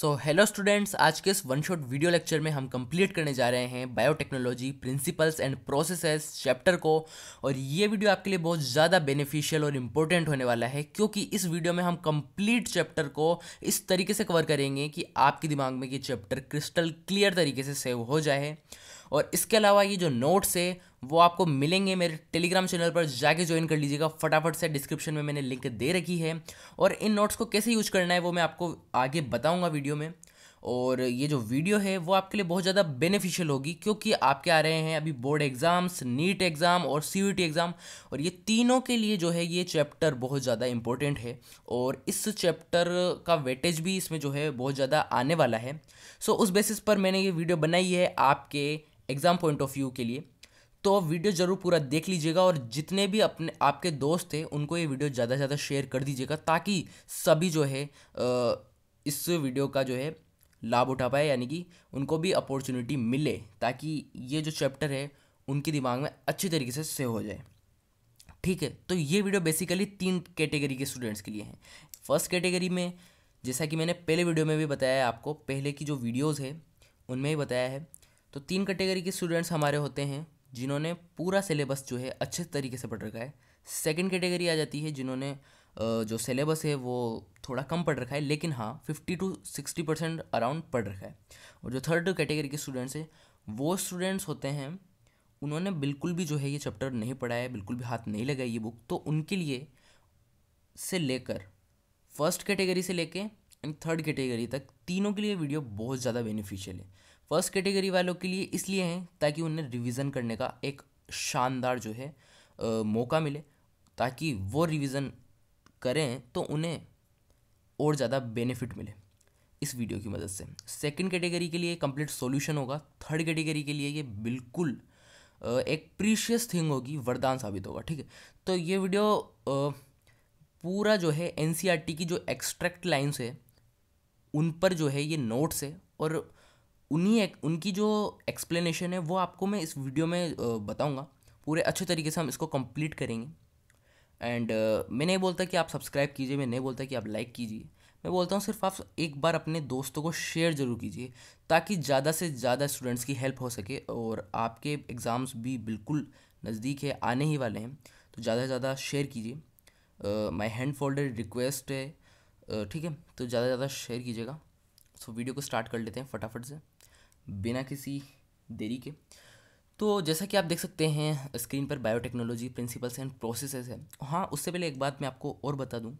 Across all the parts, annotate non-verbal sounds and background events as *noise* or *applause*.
So hello students आज के इस वन शॉट वीडियो लेक्चर में हम कंप्लीट करने जा रहे हैं biotechnology principles and processes chapter को और ये वीडियो आपके लिए बहुत ज़्यादा बेनिफिशियल और इम्पोर्टेंट होने वाला है क्योंकि इस वीडियो में हम कंप्लीट चैप्टर को इस तरीके से कवर करेंगे कि आपके दिमाग में ये चैप्टर क्रिस्टल क्लियर तरीके से सेव हो जाए और इसके अलावा ये जो नोट्स है वो आपको मिलेंगे मेरे टेलीग्राम चैनल पर जाके ज्वाइन कर लीजिएगा फटाफट से डिस्क्रिप्शन में मैंने लिंक दे रखी है और इन नोट्स को कैसे यूज करना है वो मैं आपको आगे बताऊँगा वीडियो में और ये जो वीडियो है वो आपके लिए बहुत ज़्यादा बेनिफिशियल होगी क्योंकि आपके आ रहे हैं अभी बोर्ड एग्ज़ाम्स नीट एग्ज़ाम और सी एग्ज़ाम और ये तीनों के लिए जो है ये चैप्टर बहुत ज़्यादा इम्पोर्टेंट है और इस चैप्टर का वेटेज भी इसमें जो है बहुत ज़्यादा आने वाला है सो उस बेसिस पर मैंने ये वीडियो बनाई है आपके एग्ज़ाम पॉइंट ऑफ व्यू के लिए तो वीडियो ज़रूर पूरा देख लीजिएगा और जितने भी अपने आपके दोस्त हैं उनको ये वीडियो ज़्यादा से ज़्यादा शेयर कर दीजिएगा ताकि सभी जो है इस वीडियो का जो है लाभ उठा पाए यानी कि उनको भी अपॉर्चुनिटी मिले ताकि ये जो चैप्टर है उनके दिमाग में अच्छी तरीके से सेव हो जाए ठीक है तो ये वीडियो बेसिकली तीन कैटेगरी के स्टूडेंट्स के लिए हैं फर्स्ट कैटेगरी में जैसा कि मैंने पहले वीडियो में भी बताया है आपको पहले की जो वीडियोज़ है उनमें भी बताया है तो तीन कैटेगरी के स्टूडेंट्स हमारे होते हैं जिन्होंने पूरा सिलेबस जो है अच्छे तरीके से पढ़ रखा है सेकेंड कैटेगरी आ जाती है जिन्होंने जो सिलेबस है वो थोड़ा कम पढ़ रखा है लेकिन हाँ fifty to sixty percent around पढ़ रखा है और जो थर्ड कैटेगरी के स्टूडेंट्स हैं वो स्टूडेंट्स होते हैं उन्होंने बिल्कुल भी जो है ये चैप्टर नहीं पढ़ा है बिल्कुल भी हाथ नहीं लगाई ये बुक तो उनके लिए से लेकर फर्स्ट कैटेगरी से लेकर एंड थर्ड कैटेगरी तक तीनों के लिए वीडियो बहुत ज़्यादा बेनिफिशियल है फर्स्ट कैटेगरी वालों के लिए इसलिए हैं ताकि उन्हें रिवीजन करने का एक शानदार जो है आ, मौका मिले ताकि वो रिवीजन करें तो उन्हें और ज़्यादा बेनिफिट मिले इस वीडियो की मदद से सेकंड कैटेगरी के लिए कंप्लीट सॉल्यूशन होगा थर्ड कैटेगरी के लिए ये बिल्कुल एक प्रीशियस थिंग होगी वरदान साबित होगा ठीक है तो ये वीडियो पूरा जो है एन की जो एक्सट्रैक्ट लाइन्स है उन पर जो है ये नोट्स है और उन्हीं एक उनकी जो एक्सप्लेनेशन है वो आपको मैं इस वीडियो में बताऊंगा पूरे अच्छे तरीके से हम इसको कंप्लीट करेंगे एंड uh, मैं नहीं बोलता कि आप सब्सक्राइब कीजिए मैं नहीं बोलता कि आप लाइक कीजिए मैं बोलता हूँ सिर्फ आप एक बार अपने दोस्तों को शेयर ज़रूर कीजिए ताकि ज़्यादा से ज़्यादा स्टूडेंट्स की हेल्प हो सके और आपके एग्ज़ाम्स भी बिल्कुल नज़दीक है आने ही वाले हैं तो ज़्यादा से ज़्यादा शेयर कीजिए माई हैंड फोल्डर रिक्वेस्ट है ठीक uh, है तो ज़्यादा से ज़्यादा शेयर कीजिएगा सो so, वीडियो को स्टार्ट कर लेते हैं फटाफट से बिना किसी देरी के तो जैसा कि आप देख सकते हैं स्क्रीन पर बायोटेक्नोलॉजी प्रिंसिपल्स एंड प्रोसेसेस है हाँ उससे पहले एक बात मैं आपको और बता दूँ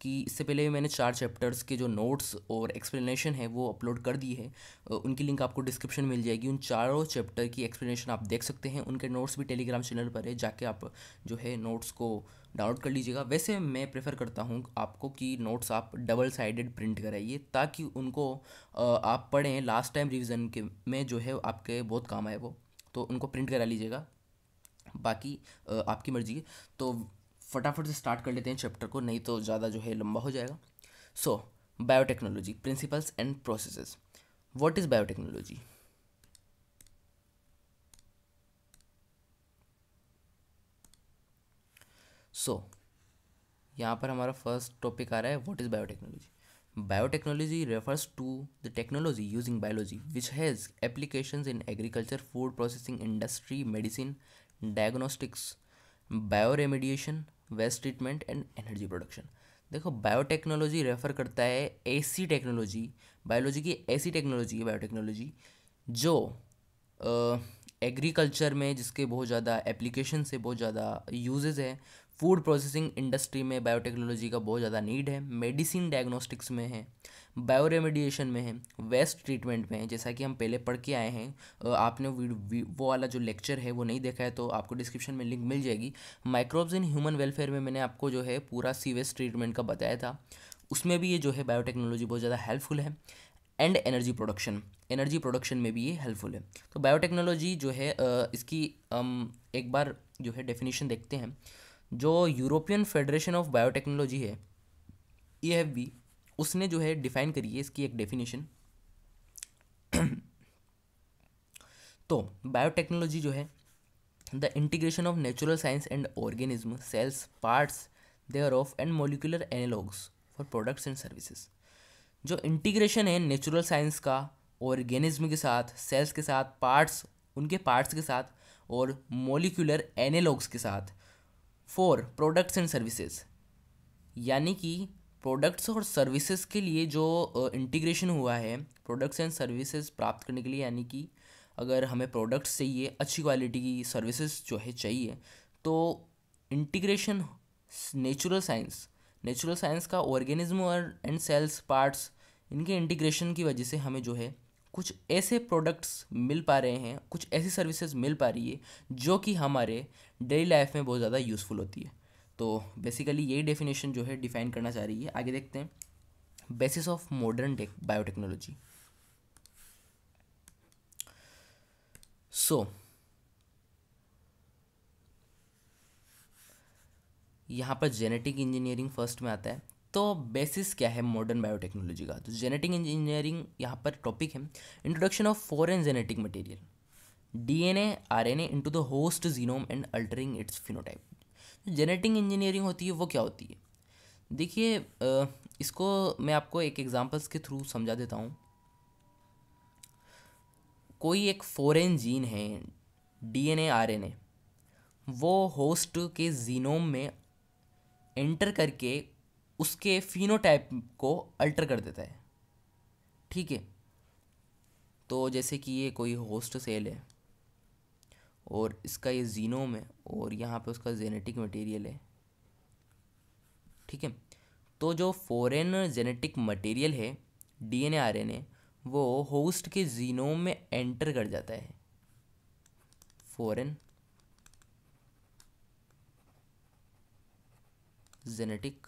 कि इससे पहले मैंने चार चैप्टर्स के जो नोट्स और एक्सप्लेनेशन है वो अपलोड कर दी है उनकी लिंक आपको डिस्क्रिप्शन मिल जाएगी उन चारों चैप्टर की एक्सप्लेनेशन आप देख सकते हैं उनके नोट्स भी टेलीग्राम चैनल पर है जाके आप जो है नोट्स को डाउनलोड कर लीजिएगा वैसे मैं प्रेफर करता हूँ आपको कि नोट्स आप डबल साइडेड प्रिंट कराइए ताकि उनको आप पढ़ें लास्ट टाइम रिविज़न के में जो है आपके बहुत काम आए वो तो उनको प्रिंट करा लीजिएगा बाकी आपकी मर्ज़ी है तो फटाफट से स्टार्ट कर लेते हैं चैप्टर को नहीं तो ज़्यादा जो है लंबा हो जाएगा so biotechnology principles and processes what is biotechnology so so, यहाँ पर हमारा फर्स्ट टॉपिक आ रहा है what is biotechnology biotechnology refers to the technology using biology which has application in agriculture food processing industry medicine diagnostics bioremediation waste treatment and energy production देखो biotechnology refer करता है ऐसी technology biology की ऐसी technology है biotechnology जो agriculture में जिसके बहुत ज़्यादा एप्लीकेशन से बहुत ज़्यादा यूजेज़ हैं फूड प्रोसेसिंग इंडस्ट्री में बायोटेक्नोलॉजी का बहुत ज़्यादा नीड है मेडिसिन डायग्नोस्टिक्स में है बायो रेमेडिएशन में है वेस्ट ट्रीटमेंट में है जैसा कि हम पहले पढ़ के आए हैं आपने वो वाला जो लेक्चर है वो नहीं देखा है तो आपको डिस्क्रिप्शन में लिंक मिल जाएगी माइक्रोब्स इन ह्यूमन वेलफेयर में मैंने आपको जो है पूरा वेस्ट ट्रीटमेंट का बताया था उसमें भी ये जो है बायोटेक्नोलॉजी बहुत ज़्यादा हेल्पफुल है and energy production energy production में भी ये हेल्पफुल है तो बायोटेक्नोलॉजी जो है इसकी एक बार जो है डेफिनेशन देखते हैं जो यूरोपियन फेडरेशन ऑफ बायोटेक्नोलॉजी है ई एफ बी उसने जो है डिफाइन करी है इसकी एक डेफिनेशन *clears throat* तो बायोटेक्नोलॉजी जो है the integration of natural science and organism cells parts their of and molecular analogs for products and services जो इंटीग्रेशन है नेचुरल साइंस का ऑर्गेनिज्म के साथ सेल्स के साथ पार्ट्स उनके पार्ट्स के साथ और मोलिकुलर एनालॉग्स के साथ फोर प्रोडक्ट्स एंड सर्विसेज यानी कि प्रोडक्ट्स और सर्विसेज के लिए जो इंटीग्रेशन हुआ है प्रोडक्ट्स एंड सर्विसेज प्राप्त करने के लिए यानी कि अगर हमें प्रोडक्ट्स चाहिए अच्छी क्वालिटी की सर्विसेज जो है चाहिए तो integration natural science natural science का ऑर्गेनिज्म और एंड सेल्स पार्ट्स इनके इंटीग्रेशन की वजह से हमें जो है कुछ ऐसे प्रोडक्ट्स मिल पा रहे हैं कुछ ऐसी सर्विसेज मिल पा रही है जो कि हमारे डेली लाइफ में बहुत ज़्यादा यूज़फुल होती है तो बेसिकली यही डेफिनेशन जो है डिफाइन करना चाह रही है आगे देखते हैं basis of modern biotechnology so यहाँ पर जेनेटिक इंजीनियरिंग फर्स्ट में आता है तो बेसिस क्या है मॉडर्न बायोटेक्नोलॉजी का तो जेनेटिक इंजीनियरिंग यहाँ पर टॉपिक है introduction of foreign genetic material DNA RNA into the host genome and altering its phenotype genetic engineering होती है वो क्या होती है देखिए इसको मैं आपको एक एग्जांपल्स के थ्रू समझा देता हूँ कोई एक फॉरेन जीन है डीएनए आरएनए वो होस्ट के जीनोम में एंटर करके उसके फिनोटाइप को अल्टर कर देता है ठीक है तो जैसे कि ये कोई होस्ट सेल है और इसका ये जीनोम है और यहाँ पे उसका जेनेटिक मटेरियल है ठीक है तो जो फॉरेन जेनेटिक मटेरियल है डीएनए आरएनए वो होस्ट के जीनोम में एंटर कर जाता है फॉरेन जेनेटिक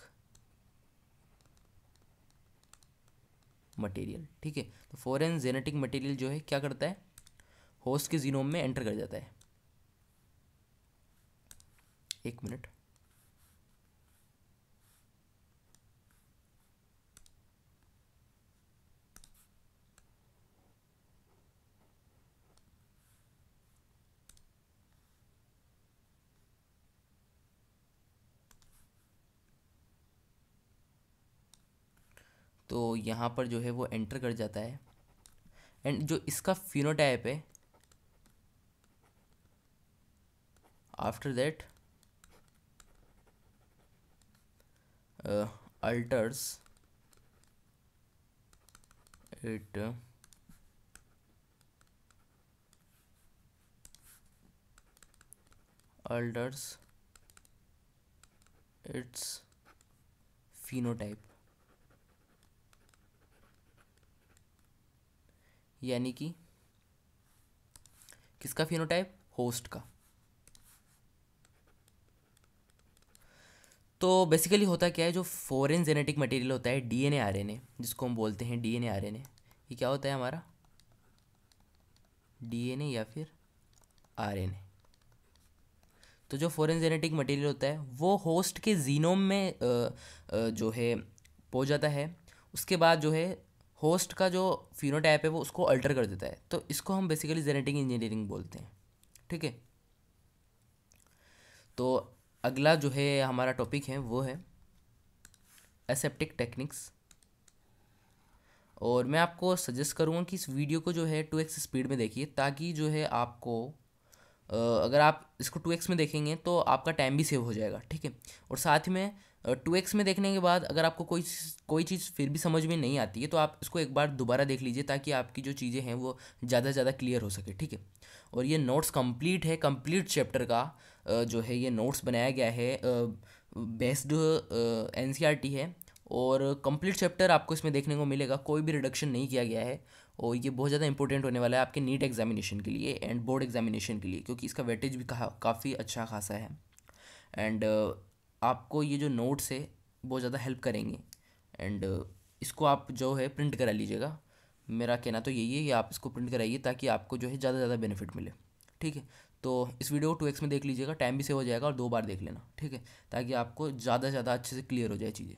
मटेरियल ठीक है तो फॉरेन जेनेटिक मटेरियल जो है क्या करता है होस्ट के जीनोम में एंटर कर जाता है एक मिनट तो यहाँ पर जो है वो एंटर कर जाता है एंड जो इसका फिनोटाइप है after that alters it its phenotype यानी कि किसका फिनोटाइप होस्ट का तो बेसिकली होता क्या है जो फॉरेन जेनेटिक मटेरियल होता है डीएनए आरएनए जिसको हम बोलते हैं डीएनए आरएनए ये क्या होता है हमारा डीएनए या फिर आरएनए तो जो फॉरेन जेनेटिक मटेरियल होता है वो होस्ट के जीनोम में जो है पहुंच जाता है उसके बाद जो है होस्ट का जो फिनोटाइप है वो उसको अल्टर कर देता है तो इसको हम बेसिकली जेनेटिक इंजीनियरिंग बोलते हैं ठीक है तो अगला जो है हमारा टॉपिक है वो है एसेप्टिक टेक्निक्स और मैं आपको सजेस्ट करूँगा कि इस वीडियो को जो है टू एक्स स्पीड में देखिए ताकि जो है आपको अगर आप इसको टू एक्स में देखेंगे तो आपका टाइम भी सेव हो जाएगा ठीक है और साथ ही में टू एक्स में देखने के बाद अगर आपको कोई कोई चीज़ फिर भी समझ में नहीं आती है तो आप इसको एक बार दोबारा देख लीजिए ताकि आपकी जो चीज़ें हैं वो ज़्यादा से ज़्यादा क्लियर हो सके ठीक है और ये नोट्स कंप्लीट है कंप्लीट चैप्टर का जो है ये नोट्स बनाया गया है बेस्ड एन e है और कंप्लीट चैप्टर आपको इसमें देखने को मिलेगा कोई भी रिडक्शन नहीं किया गया है और ये बहुत ज़्यादा इंपॉर्टेंट होने वाला है आपके नीट एग्जामिनेशन के लिए एंड बोर्ड एग्जामिनेशन के लिए क्योंकि इसका वेटेज भी काफ़ी अच्छा खासा है एंड uh, आपको ये जो नोट्स है बहुत ज़्यादा हेल्प करेंगे एंड uh, इसको आप जो है प्रिंट करा लीजिएगा मेरा कहना तो यही है कि आप इसको प्रिंट कराइए ताकि आपको जो है ज़्यादा से ज़्यादा बेनिफिट मिले ठीक है तो इस वीडियो को टू एक्स में देख लीजिएगा टाइम भी सेव हो जाएगा और दो बार देख लेना ठीक है ताकि आपको ज़्यादा से ज़्यादा अच्छे से क्लियर हो जाए चीज़ें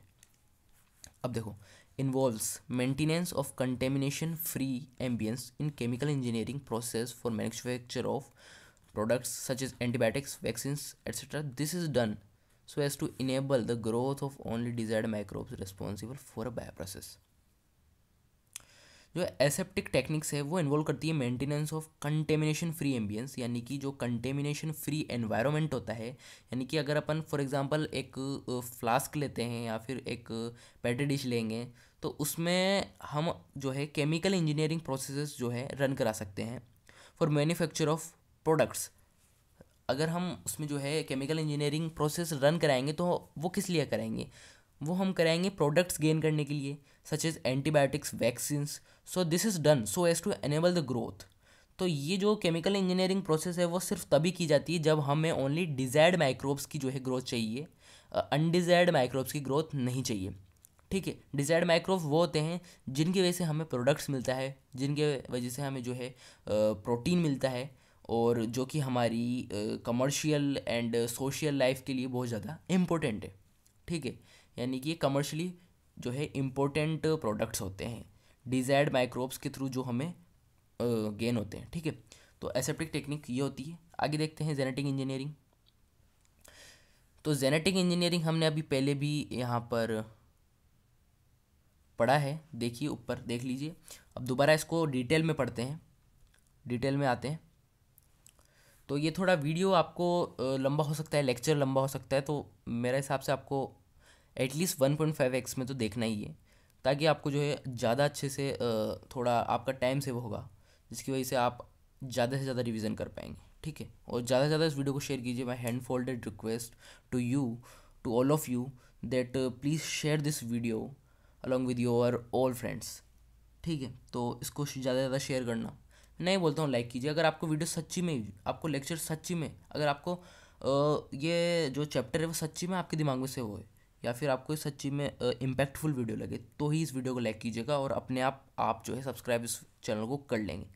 अब देखो involves maintenance of contamination free ambience in chemical engineering process for manufacture of products such as antibiotics vaccines etc this is done so as to enable the growth of only desired microbes responsible for a bioprocess जो aseptic techniques है वो involve करती है maintenance of contamination free ambience यानी कि जो contamination free environment होता है यानी कि अगर अपन फॉर एग्जांपल एक फ्लास्क लेते हैं या फिर एक पेटी डिश लेंगे तो उसमें हम जो है केमिकल इंजीनियरिंग प्रोसेस जो है रन करा सकते हैं फॉर मैन्युफैक्चर ऑफ प्रोडक्ट्स अगर हम उसमें जो है केमिकल इंजीनियरिंग प्रोसेस रन कराएंगे तो वो किस लिए कराएंगे वो हम कराएंगे प्रोडक्ट्स गेन करने के लिए such as antibiotics vaccines so this is done so as to enable the growth तो ये जो केमिकल इंजीनियरिंग प्रोसेस है वो सिर्फ तभी की जाती है जब हमें ओनली डिजायर्ड माइक्रोब्स की जो है ग्रोथ चाहिए अनडिजायर्ड माइक्रोब्स की ग्रोथ नहीं चाहिए ठीक है डिजायर्ड माइक्रोव वो होते हैं जिनकी वजह से हमें प्रोडक्ट्स मिलता है जिनके वजह से हमें जो है प्रोटीन मिलता है और जो कि हमारी कमर्शियल एंड सोशल लाइफ के लिए बहुत ज़्यादा इम्पोर्टेंट है ठीक है यानी कि कमर्शली जो है इम्पोर्टेंट प्रोडक्ट्स होते हैं डिजायर्ड माइक्रोब्स के थ्रू जो हमें गेन होते हैं ठीक है तो एसेप्टिक टेक्निक ये होती है आगे देखते हैं जेनेटिक इंजीनियरिंग तो जेनेटिक इंजीनियरिंग हमने अभी पहले भी यहाँ पर पढ़ा है देखिए ऊपर देख लीजिए अब दोबारा इसको डिटेल में पढ़ते हैं डिटेल में आते हैं तो ये थोड़ा वीडियो आपको लंबा हो सकता है लेक्चर लंबा हो सकता है तो मेरे हिसाब से आपको at least one point five x में तो देखना ही है ताकि आपको जो है ज़्यादा अच्छे से थोड़ा आपका टाइम सेव होगा जिसकी वजह से आप ज़्यादा से ज़्यादा रिविज़न कर पाएंगे ठीक है और ज़्यादा से ज़्यादा इस वीडियो को शेयर कीजिए my hand folded request to you to all of you that please share this video along with your all friends ठीक है तो इसको ज़्यादा से ज़्यादा शेयर करना नहीं बोलता हूँ लाइक कीजिए अगर आपको वीडियो सच्ची में आपको लेक्चर सच्ची में अगर आपको ये जो चैप्टर है वो सच्ची में आपके दिमाग में से हो या फिर आपको सच्ची में इम्पैक्टफुल वीडियो लगे तो ही इस वीडियो को लाइक कीजिएगा और अपने आप आप जो है सब्सक्राइब इस चैनल को कर लेंगे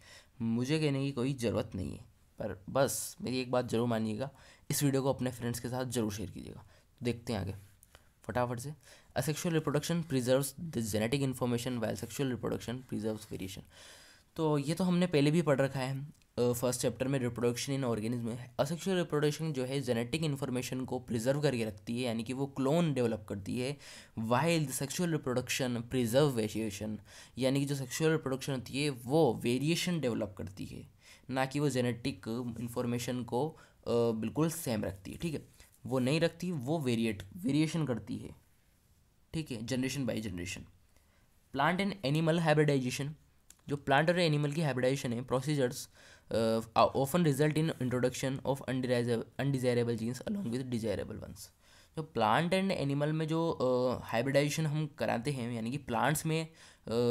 मुझे कहने की कोई ज़रूरत नहीं है पर बस मेरी एक बात ज़रूर मानिएगा इस वीडियो को अपने फ्रेंड्स के साथ ज़रूर शेयर कीजिएगा देखते हैं आगे फटाफट से asexual reproduction preserves the genetic information while sexual reproduction preserves variation तो ये तो हमने पहले भी पढ़ रखा है फर्स्ट चैप्टर में रिप्रोडक्शन इन ऑर्गेनिज्म में असेक्शुअल रिप्रोडक्शन जो है जेनेटिक इन्फॉर्मेशन को प्रिजर्व करके रखती है यानी कि वो क्लोन डेवलप करती है while sexual reproduction preserve variation यानी कि जो सेक्शुअल रिप्रोडक्शन होती है वो वेरिएशन डेवलप करती है ना कि वो जेनेटिक इन्फॉर्मेशन को बिल्कुल सेम रखती है ठीक है वो नहीं रखती वो वेरिएट वेरिएशन करती है ठीक है generation by generation plant and animal hybridization जो प्लांट और एनिमल की हाइब्रिडाइजेशन है procedures often result in introduction of undesirable genes along with desirable ones जो प्लांट एंड एनिमल में जो हाइब्रिडाइजेशन uh, हम कराते हैं यानी कि प्लांट्स में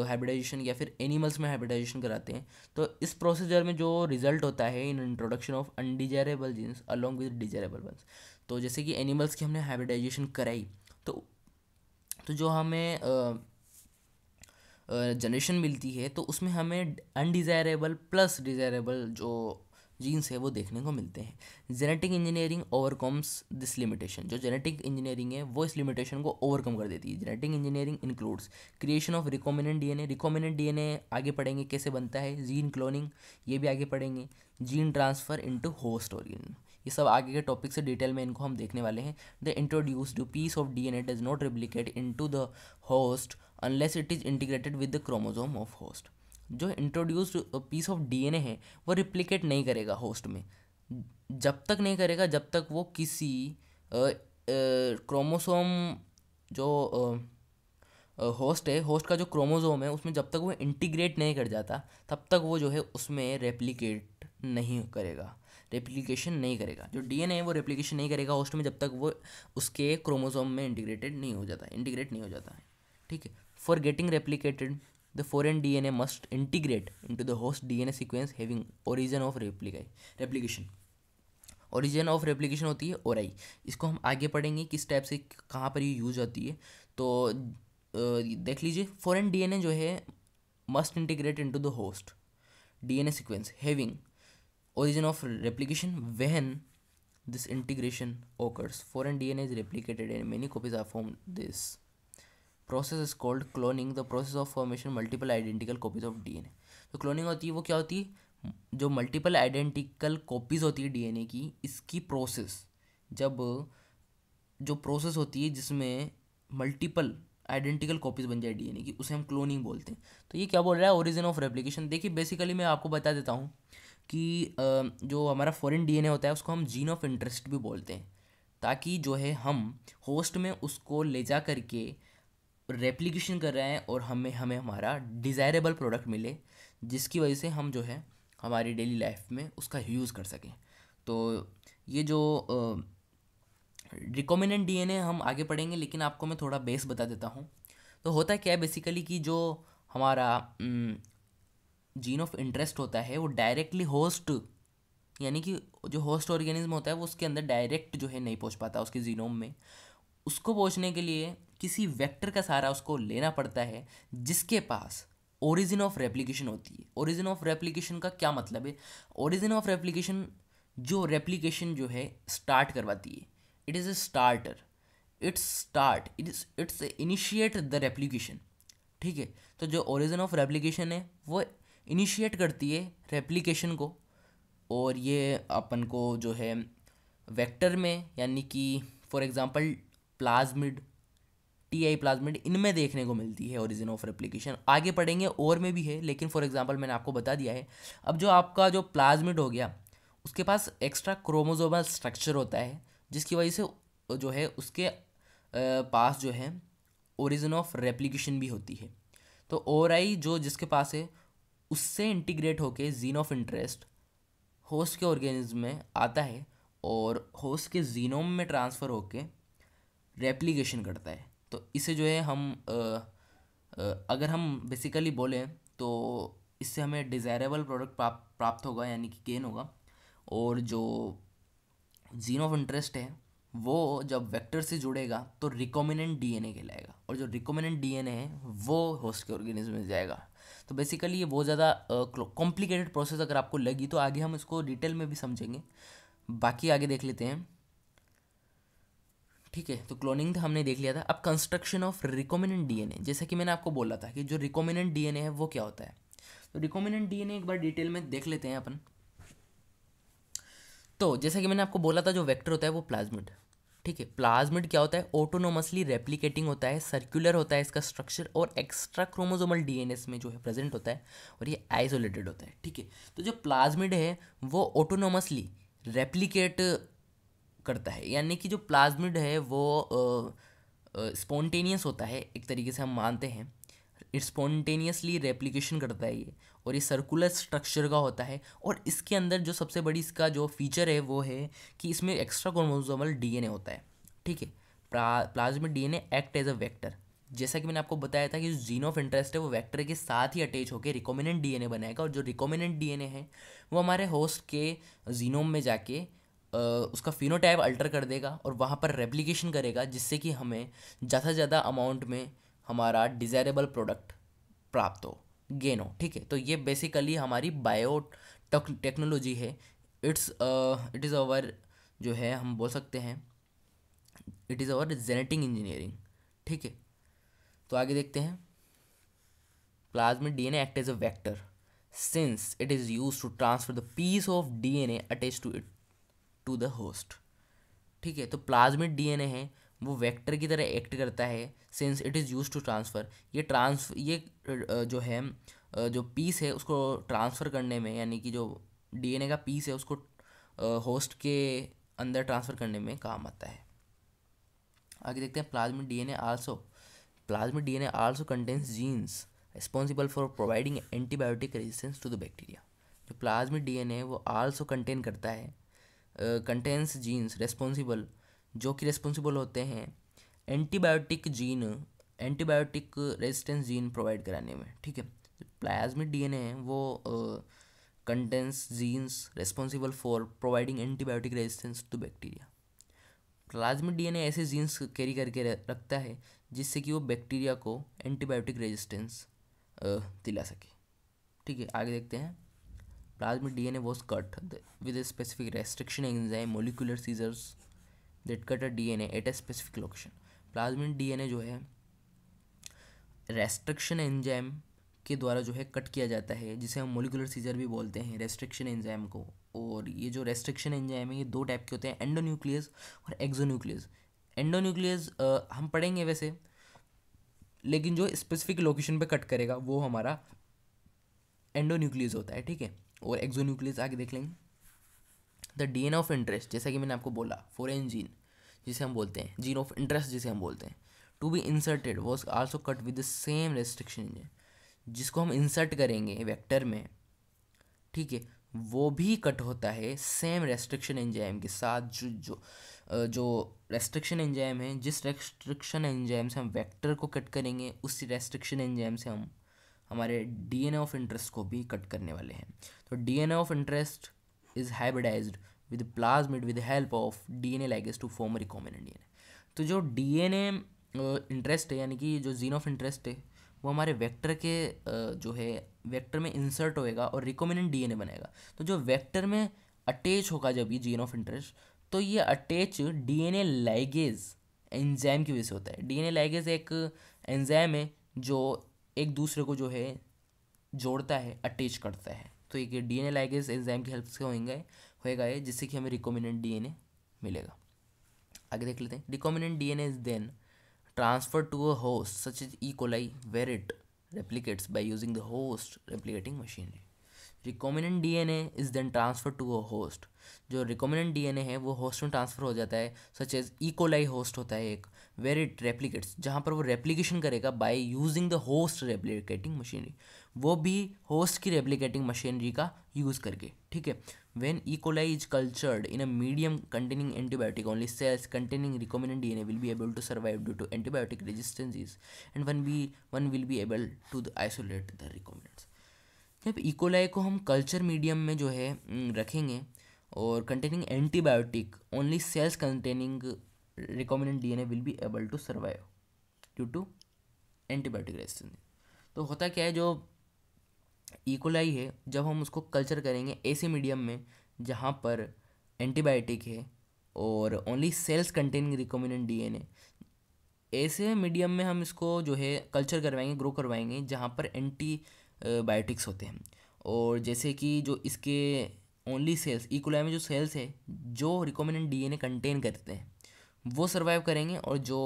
हाइब्रिडाइजेशन uh, या फिर एनिमल्स में हाइब्रिडाइजेशन कराते हैं तो इस प्रोसीजर में जो रिजल्ट होता है in introduction of undesirable genes along with desirable ones तो जैसे कि एनिमल्स की हमने हाइब्रिडाइजेशन कराई तो तो जो हमें जनरेशन मिलती है तो उसमें हमें अनडिज़ायरेबल प्लस डिज़ायरेबल जो जीन्स है वो देखने को मिलते हैं genetic engineering overcomes this limitation जो जेनेटिक इंजीनियरिंग है वो इस लिमिटेशन को ओवरकम कर देती है genetic engineering includes creation of recombinant DNA recombinant DNA आगे पढ़ेंगे कैसे बनता है जीन क्लोनिंग ये भी आगे पढ़ेंगे gene transfer into host organism ये सब आगे के टॉपिक से डिटेल में इनको हम देखने वाले हैं the introduced piece of D N A does not replicate into the host unless it is integrated with the chromosome of host जो introduced piece of D N A है वो रिप्लीकेट नहीं करेगा होस्ट में जब तक नहीं करेगा जब तक वो किसी क्रोमोसोम जो होस्ट है होस्ट का जो क्रोमोसोम है उसमें जब तक वो इंटीग्रेट नहीं कर जाता तब तक वो जो है उसमें रेप्लिकेट नहीं करेगा रेप्लीकेशन नहीं करेगा जो डी है वो रेप्लीकेशन नहीं करेगा होस्ट में जब तक वो उसके क्रोमोसोम में इंटीग्रेटेड नहीं हो जाता इंटीग्रेट नहीं हो जाता है ठीक है for getting replicated the D N A must integrate to the host D N A sequence having origin of रेप्लीकाई रेप्लीकेशन ओरिजन ऑफ रेप्लीकेशन होती है ओराई इसको हम आगे पढ़ेंगे किस टाइप से कहाँ पर ये यूज होती है तो देख लीजिए डी एन ए जो है must integrate to the host D N A sequence having origin of replication when this integration occurs foreign dna is replicated and many copies are formed this process is called cloning the process of formation multiple identical copies of a तो cloning होती है वो क्या होती है जो multiple identical copies होती है डीएनए की इसकी प्रोसेस जब जो प्रोसेस होती है जिसमें मल्टीपल आइडेंटिकल कॉपीज बन जाए डीएनए की उसे हम क्लोनिंग बोलते हैं तो ये क्या बोल रहा है ओरिजिन ऑफ रेप्लिकेशन देखिए बेसिकली मैं आपको बता देता हूँ कि जो हमारा फॉरेन डीएनए होता है उसको हम जीन ऑफ इंटरेस्ट भी बोलते हैं ताकि जो है हम होस्ट में उसको ले जा करके रेप्लिकेशन कर रहे हैं और हमें हमें हमारा डिज़ायरेबल प्रोडक्ट मिले जिसकी वजह से हम जो है हमारी डेली लाइफ में उसका यूज़ कर सकें तो ये जो रिकॉमेंडेंट डीएनए हम आगे पढ़ेंगे लेकिन आपको मैं थोड़ा बेस बता देता हूँ तो होता क्या है बेसिकली कि जो हमारा जीन ऑफ इंटरेस्ट होता है वो डायरेक्टली होस्ट यानी कि जो होस्ट ऑर्गेनिज्म होता है वो उसके अंदर डायरेक्ट जो है नहीं पहुंच पाता उसके जीनोम में उसको पहुंचने के लिए किसी वेक्टर का सहारा उसको लेना पड़ता है जिसके पास ओरिजिन ऑफ रेप्लीकेशन होती है ओरिजिन ऑफ रेप्लीकेशन का क्या मतलब है ओरिजिन ऑफ रेप्लीकेशन जो रेप्लीकेशन जो है स्टार्ट करवाती है it is a starter its start its its initiate the replication ठीक है तो जो ओरिजिन ऑफ रेप्लीकेशन है वो इनिशिएट करती है रेप्लिकेशन को और ये अपन को जो है वेक्टर में यानी कि for example plasmid T I plasmid इनमें देखने को मिलती है ओरिजिन ऑफ रेप्लिकेशन आगे पढ़ेंगे और में भी है लेकिन फॉर एग्ज़ाम्पल मैंने आपको बता दिया है अब जो आपका जो प्लाज्मिड हो गया उसके पास एक्स्ट्रा क्रोमोजोमल स्ट्रक्चर होता है जिसकी वजह से जो है उसके पास जो है ओरिजिन ऑफ रेप्लिकेशन भी होती है तो ओर जो जिसके पास है उससे इंटीग्रेट होके जीन ऑफ इंटरेस्ट होस्ट के ऑर्गेनिज्म में आता है और होस्ट के जीनोम में ट्रांसफ़र होके रेप्लिकेशन करता है तो इसे जो है हम आ, आ, अगर हम बेसिकली बोलें तो इससे हमें डिज़ायरेबल प्रोडक्ट प्राप प्राप्त होगा यानी कि गेन होगा और जो जीन ऑफ इंटरेस्ट है वो जब वेक्टर से जुड़ेगा तो रिकॉमिनेंट डीएनए कहलाएगा और जो रिकॉमिनेंट डीएनए है वो होस्ट के ऑर्गेनिज्म में जाएगा तो बेसिकली ये बहुत ज़्यादा कॉम्प्लिकेटेड प्रोसेस अगर आपको लगी तो आगे हम इसको डिटेल में भी समझेंगे बाकी आगे देख लेते हैं ठीक है तो क्लोनिंग तो हमने देख लिया था अब कंस्ट्रक्शन ऑफ रिकोमिनेंट डीएनए जैसा कि मैंने आपको बोला था कि जो रिकोमिनेंट डीएनए है वो क्या होता है तो रिकोमिनेंट डीएनए एक बार डिटेल में देख लेते हैं अपन तो जैसा कि मैंने आपको बोला था जो वेक्टर होता है वो प्लाज्मिड ठीक है प्लाज्मिड क्या होता है ऑटोनोमसली रेप्लीकेटिंग होता है सर्कुलर होता है इसका स्ट्रक्चर और एक्स्ट्रा क्रोमोजोमल डीएनएस में जो है प्रेजेंट होता है और ये आइसोलेटेड होता है ठीक है तो जो प्लाज्मिड है वो ऑटोनोमसली रेप्लीकेट करता है यानी कि जो प्लाज्मिड है वो स्पॉन्टेनियस होता है एक तरीके से हम मानते हैं स्पॉन्टेनियसली रेप्लीकेशन करता है ये और ये सर्कुलर स्ट्रक्चर का होता है और इसके अंदर जो सबसे बड़ी इसका जो फीचर है वो है कि इसमें एक्स्ट्रा क्रोमोजोमल डीएनए होता है ठीक है plasmid DNA act as a vector जैसा कि मैंने आपको बताया था कि जो जीन ऑफ इंटरेस्ट है वो वेक्टर के साथ ही अटैच होकर रिकॉमिनेंट डीएनए बनाएगा और जो रिकॉमिनेंट डीएनए है वो हमारे होस्ट के जीनोम में जाके उसका फिनोटाइप अल्टर कर देगा और वहाँ पर रेप्लिकेशन करेगा जिससे कि हमें ज़्यादा से ज़्यादा अमाउंट में हमारा डिज़ायरेबल प्रोडक्ट प्राप्त हो गेनो ठीक है तो ये बेसिकली हमारी बायो टेक्नोलॉजी है इट्स इट इज़ अवर जो है हम बोल सकते हैं it is our genetic engineering ठीक है तो आगे देखते हैं plasmid DNA act as a vector since it is use to transfer the piece of DNA attach to it to the host ठीक है तो प्लाज्मिक डीएनए है वो वेक्टर की तरह एक्ट करता है since it is use to transfer ये ट्रांस ये जो है जो पीस है उसको ट्रांसफ़र करने में यानी कि जो डीएनए का पीस है उसको होस्ट के अंदर ट्रांसफ़र करने में काम आता है आगे देखते हैं plasmid DNA also plasmid DNA also contains genes responsible for providing antibiotic resistance to the bacteria जो प्लाज्मिक डीएनए वो आल्सो कंटेन करता है कंटेंस जीन्स रेस्पॉन्सिबल जो कि रिस्पॉन्सिबल होते हैं antibiotic gene antibiotic resistance gene provide कराने में ठीक है प्लाज्मिक डीएनए है वो contains genes responsible for providing antibiotic resistance to bacteria plasmid DNA ऐसे जीन्स कैरी करके रखता है जिससे कि वो बैक्टीरिया को एंटीबायोटिक रेजिस्टेंस दिला सके ठीक है आगे देखते हैं plasmid DNA was cut with specific restriction enzyme molecular scissors that cut a D N at a specific location plasmid a जो है रेस्ट्रिक्शन एंजाइम के द्वारा जो है कट किया जाता है जिसे हम मोलिकुलर सीजर भी बोलते हैं रेस्ट्रिक्शन एंजाइम को और ये जो रेस्ट्रिक्शन एंजाइम है ये दो टाइप के होते हैं एंडोन्यूक्लियस और एक्जोन्यूक्लियस एंडोन्यूक्लियस हम पढ़ेंगे वैसे लेकिन जो स्पेसिफिक लोकेशन पे कट करेगा वो हमारा एंडोन्यूक्लियस होता है ठीक है और एक्जोन्यूक्लियस आगे देख लेंगे the D N of interest जैसा कि मैंने आपको बोला फॉरेन जीन जिसे हम बोलते हैं जीन ऑफ इंटरेस्ट जिसे हम बोलते हैं to be inserted was also cut with the same restriction जिसको हम इंसर्ट करेंगे वेक्टर में ठीक है वो भी कट होता है सेम रेस्ट्रिक्शन एंजाइम के साथ जो जो जो रेस्ट्रिक्शन एंजाइम है जिस रेस्ट्रिक्शन एंजाइम से हम वेक्टर को कट करेंगे उसी रेस्ट्रिक्शन एंजाइम से हम हमारे डीएनए ऑफ इंटरेस्ट को भी कट करने वाले हैं तो DNA of interest is hybridized with plasmid with the help of to form to D N A तो जो ए इंटरेस्ट है यानी कि जो जीन ऑफ इंटरेस्ट है वो हमारे वेक्टर के जो है वेक्टर में इंसर्ट होएगा और एन डीएनए बनेगा तो जो वेक्टर में अटैच होगा जब ये जीन ऑफ इंटरेस्ट तो ये अटैच डीएनए लाइगेज एंजाइम की वजह से होता है डीएनए लाइगेज एक एंजाइम है जो एक दूसरे को जो है जोड़ता है अटैच करता है तो एक D N A ligase enzyme की हेल्प से होएगा होएगा ये जिससे कि हमें रिकॉमिनेंट ए मिलेगा आगे देख लेते हैं recombinant A is then transfer to a host such is E coli where it using the host replicating host replicating D recombinant A is then transfer to a host जो रिकॉमिनेंट ए है वो host में transfer हो जाता है such as E. coli host होता है एक वेर इट रेप्लीकेट्स जहाँ पर वो रेप्लीकेशन करेगा by using the host replicating machinery वो भी होस्ट की रेप्लीकेटिंग मशीनरी का यूज़ करके ठीक है when E coli is cultured in a medium containing antibiotic only cells containing N A will be able to survive due to antibiotic resistances and one be one will be able to isolate the recombinants जब E coli को हम culture medium में जो है रखेंगे और containing antibiotic only cells containing recombinant DNA will be able to survive due to antibiotic resistance. तो होता क्या है जो इकोलाई e है जब हम उसको कल्चर करेंगे ऐसे मीडियम में जहाँ पर एंटीबायोटिक है और only cells containing recombinant DNA ऐसे मीडियम में हम इसको जो है कल्चर करवाएंगे ग्रो करवाएंगे जहाँ पर एंटीबायोटिक्स होते हैं और जैसे कि जो इसके ओनली सेल्स इकोलाई में जो सेल्स है जो एन डीएनए कंटेन करते हैं वो सर्वाइव करेंगे और जो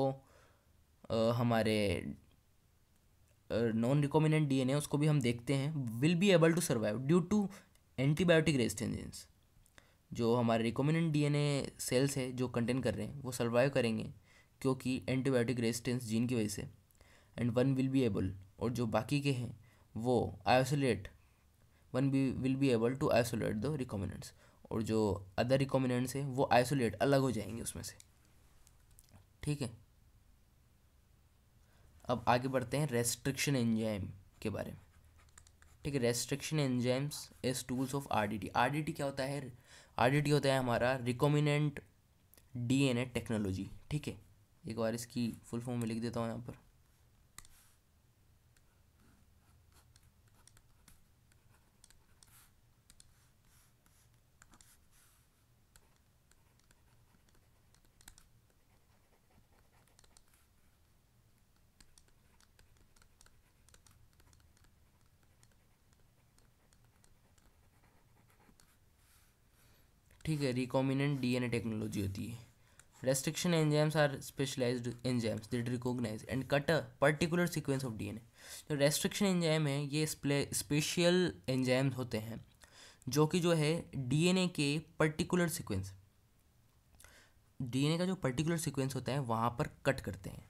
आ, हमारे नॉन रिकॉमिनेंट डीएनए उसको भी हम देखते हैं will be able to survive due to antibiotic resistance जो हमारे रिकॉमिनेंट डीएनए सेल्स है जो कंटेन कर रहे हैं वो सर्वाइव करेंगे क्योंकि एंटीबायोटिक रेजिस्टेंस जीन की वजह से and one will be able और जो बाकी के हैं वो isolate one be will be able to isolate the recombinants और जो अदर रिकॉमिनेंट्स हैं वो आइसोलेट अलग हो जाएंगे उसमें से ठीक है अब आगे बढ़ते हैं रेस्ट्रिक्शन एंजाइम के बारे में ठीक है restriction enzymes is tools of RDT RDT क्या होता है आरडीटी होता है हमारा रिकॉमिनेंट डीएनए टेक्नोलॉजी ठीक है एक बार इसकी फुल फॉर्म में लिख देता हूँ यहाँ पर ठीक है रिकॉम्बिनेंट डीएनए टेक्नोलॉजी होती है restriction enzymes are specialized enzymes that recognize and cut a particular sequence of D DNA जो रेस्ट्रिक्शन एंजाइम है ये स्पेशल एंजाइम्स होते हैं जो कि जो है डी एन ए के particular sequence D N A का जो पर्टिकुलर सिक्वेंस होता है वहाँ पर कट करते हैं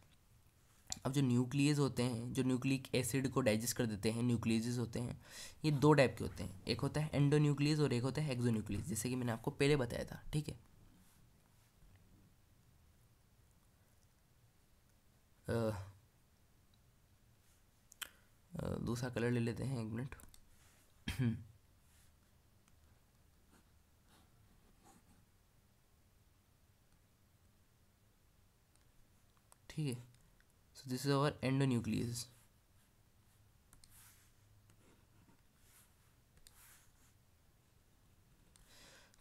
अब जो न्यूक्लियस होते हैं जो न्यूक्लिक एसिड को डाइजेस्ट कर देते हैं न्यूक्लियस होते हैं ये दो टाइप के होते हैं एक होता है न्यूक्लियस और एक होता है एक्जोन्यूक्लियस जैसे कि मैंने आपको पहले बताया था ठीक है दूसरा कलर ले लेते हैं एक मिनट *clears throat* ठीक है this this is our endonucleus.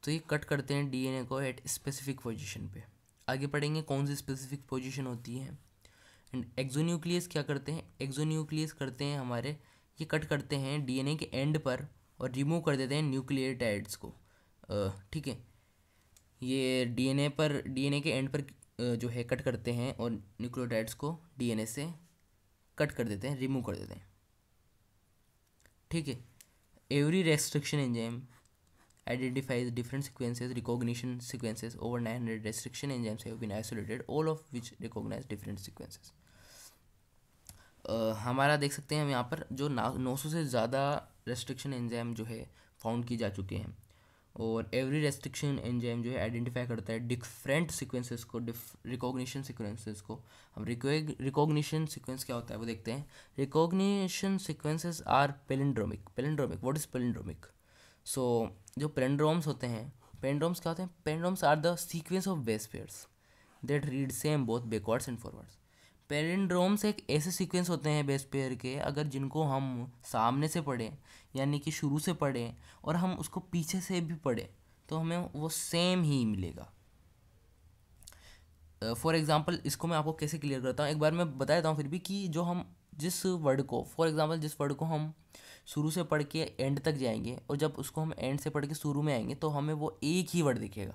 तो ये कट करते हैं डीएनए को एट स्पेसिफिक पोजीशन पे आगे पढ़ेंगे कौन सी स्पेसिफिक पोजीशन होती है एंड एक्जोन्यूक्लियस क्या करते हैं एक्जोन्यूक्लियस करते हैं हमारे ये कट करते हैं डीएनए के एंड पर और रिमूव कर देते हैं न्यूक्लियर टाइड्स को ठीक है ये डीएनए पर डीएनए के एंड पर जो है कट करते हैं और न्यूक्लियोटाइड्स को डीएनए से कट कर देते हैं रिमूव कर देते हैं ठीक है every restriction enzyme identifies different sequences recognition sequences over nine hundred restriction enzymes have been isolated all of which recognize different sequences हमारा देख सकते हैं हम यहाँ पर जो नौ सौ से ज़्यादा रेस्ट्रिक्शन एंजाइम जो है फाउंड किए जा चुके हैं और एवरी रेस्ट्रिक्शन एंजाइम जो है आइडेंटिफाई करता है डिफरेंट सीक्वेंसेस को रिकॉग्निशन सीक्वेंसेस को हम रिकॉग्निशन सीक्वेंस क्या होता है वो देखते हैं recognition sequences are palindromic palindromic what is palindromic so जो पेलिंड्रोम्स होते हैं पेलिंड्रोम्स क्या होते हैं palindromes are the sequence of base pairs that read same both backwards and forwards palindromes एक ऐसे सीक्वेंस होते हैं बेस पेयर के अगर जिनको हम सामने से पढ़ें यानी कि शुरू से पढ़ें और हम उसको पीछे से भी पढ़ें तो हमें वो सेम ही मिलेगा फॉर uh, एग्ज़ाम्पल इसको मैं आपको कैसे क्लियर करता हूँ एक बार मैं बता देता हूँ फिर भी कि जो हम जिस वर्ड को फॉर एग्ज़ाम्पल जिस वर्ड को हम शुरू से पढ़ के एंड तक जाएंगे और जब उसको हम एंड से पढ़ के शुरू में आएंगे तो हमें वो एक ही वर्ड दिखेगा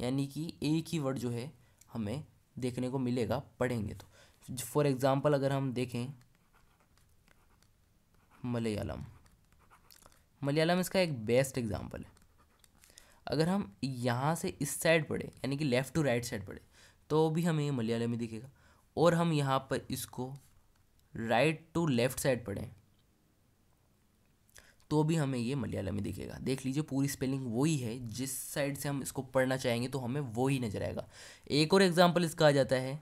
यानी कि एक ही वर्ड जो है हमें देखने को मिलेगा पढ़ेंगे तो फॉर एग्ज़ाम्पल अगर हम देखें मलयालम मलयालम इसका एक बेस्ट एग्ज़ाम्पल है अगर हम यहाँ से इस साइड पढ़े यानी कि लेफ़्ट टू राइट साइड पढ़े तो भी हमें ये मलयालम ही दिखेगा और हम यहाँ पर इसको राइट टू लेफ़्ट साइड पढ़ें तो भी हमें ये मलयालम ही दिखेगा देख लीजिए पूरी स्पेलिंग वही है जिस साइड से हम इसको पढ़ना चाहेंगे तो हमें वो ही नज़र आएगा एक और एग्ज़ाम्पल इसका आ जाता है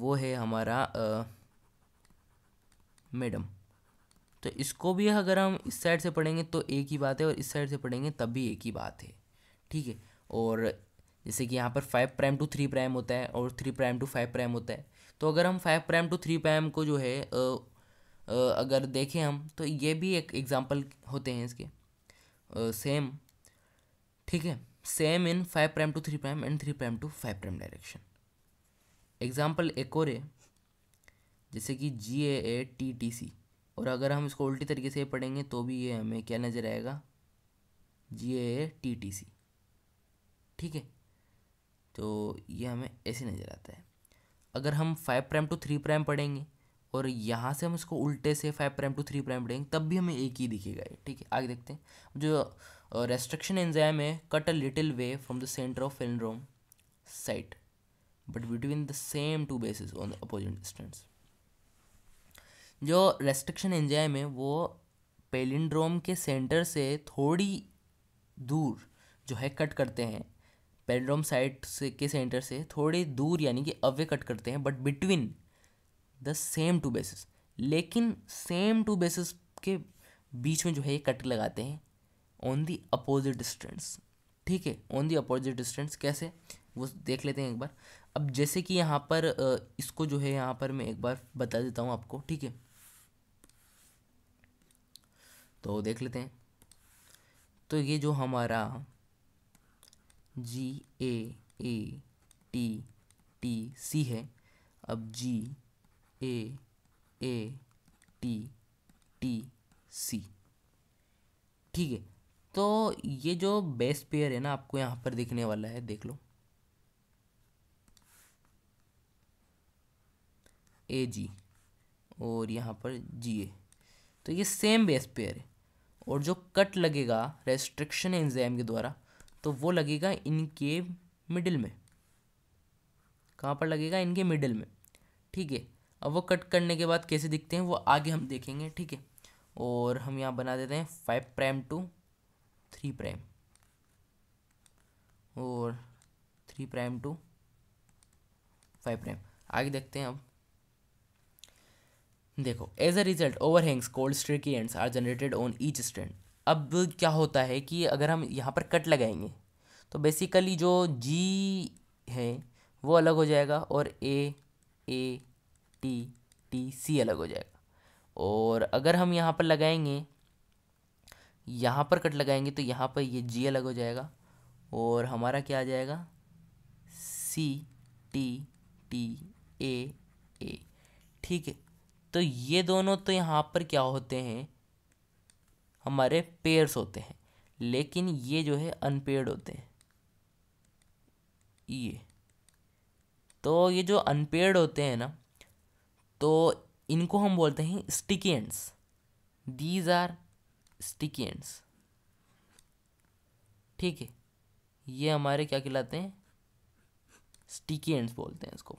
वो है हमारा मैडम तो इसको भी अगर हम इस साइड से पढ़ेंगे तो एक ही बात है और इस साइड से पढ़ेंगे तब भी एक ही बात है ठीक है और जैसे कि यहाँ पर five prime to three prime होता है और three prime to five prime होता है तो अगर हम five prime to three prime को जो है आ, आ, अगर देखें हम तो ये भी एक एग्ज़ाम्पल होते हैं इसके आ, सेम ठीक है same in five prime to three prime and three prime to five prime direction example एकोरे जैसे कि जी ए ए टी टी सी और अगर हम इसको उल्टी तरीके से पढ़ेंगे तो भी ये हमें क्या नज़र आएगा जी ए ए टी टी सी ठीक है तो ये हमें ऐसे नज़र आता है अगर हम five prime to three prime पढ़ेंगे और यहाँ से हम इसको उल्टे से five prime to three prime पढ़ेंगे तब भी हमें एक ही दिखेगा ये ठीक है आगे देखते हैं जो रेस्ट्रिक्शन एंजाइम है cut a little way from the centre of roam site but between the same two bases on the opposite distance जो रेस्ट्रिक्शन एंजाइम में वो पेलिंड्रोम के सेंटर से थोड़ी दूर जो है कट करते हैं पेलिंड्रोम साइड से के सेंटर से थोड़ी दूर यानी कि अवे कट करते हैं but between the same two bases लेकिन सेम टू बेसिस के बीच में जो है ये कट लगाते हैं ऑन दी अपोजिट डिस्टेंस ठीक है ऑन दी अपोजिट डिस्टेंस कैसे वो देख लेते हैं एक बार अब जैसे कि यहाँ पर इसको जो है यहाँ पर मैं एक बार बता देता हूँ आपको ठीक है तो देख लेते हैं तो ये जो हमारा जी ए ए टी टी सी है अब जी ए ए टी टी सी ठीक है तो ये जो बेस पेयर है ना आपको यहाँ पर देखने वाला है देख लो ए जी और यहाँ पर जी ए तो ये सेम बेस पेयर है और जो कट लगेगा रेस्ट्रिक्शन एंजाइम के द्वारा तो वो लगेगा इनके मिडिल में कहाँ पर लगेगा इनके मिडिल में ठीक है अब वो कट करने के बाद कैसे दिखते हैं वो आगे हम देखेंगे ठीक है और हम यहाँ बना देते हैं five prime to three prime और three prime to five prime आगे देखते हैं अब देखो as a result overhangs called sticky ends are generated on each strand अब क्या होता है कि अगर हम यहाँ पर कट लगाएंगे तो बेसिकली जो जी है वो अलग हो जाएगा और ए ए टी टी सी अलग हो जाएगा और अगर हम यहाँ पर लगाएंगे यहाँ पर कट लगाएंगे तो यहाँ पर ये जी अलग हो जाएगा और हमारा क्या आ जाएगा सी टी टी ए ए ठीक है तो ये दोनों तो यहाँ पर क्या होते हैं हमारे पेयर्स होते हैं लेकिन ये जो है अनपेड होते हैं ये तो ये जो अनपेड होते हैं ना तो इनको हम बोलते हैं स्टिकी दीज आर स्टिकी ठीक है ये हमारे क्या कहलाते हैं स्टिकी बोलते हैं इसको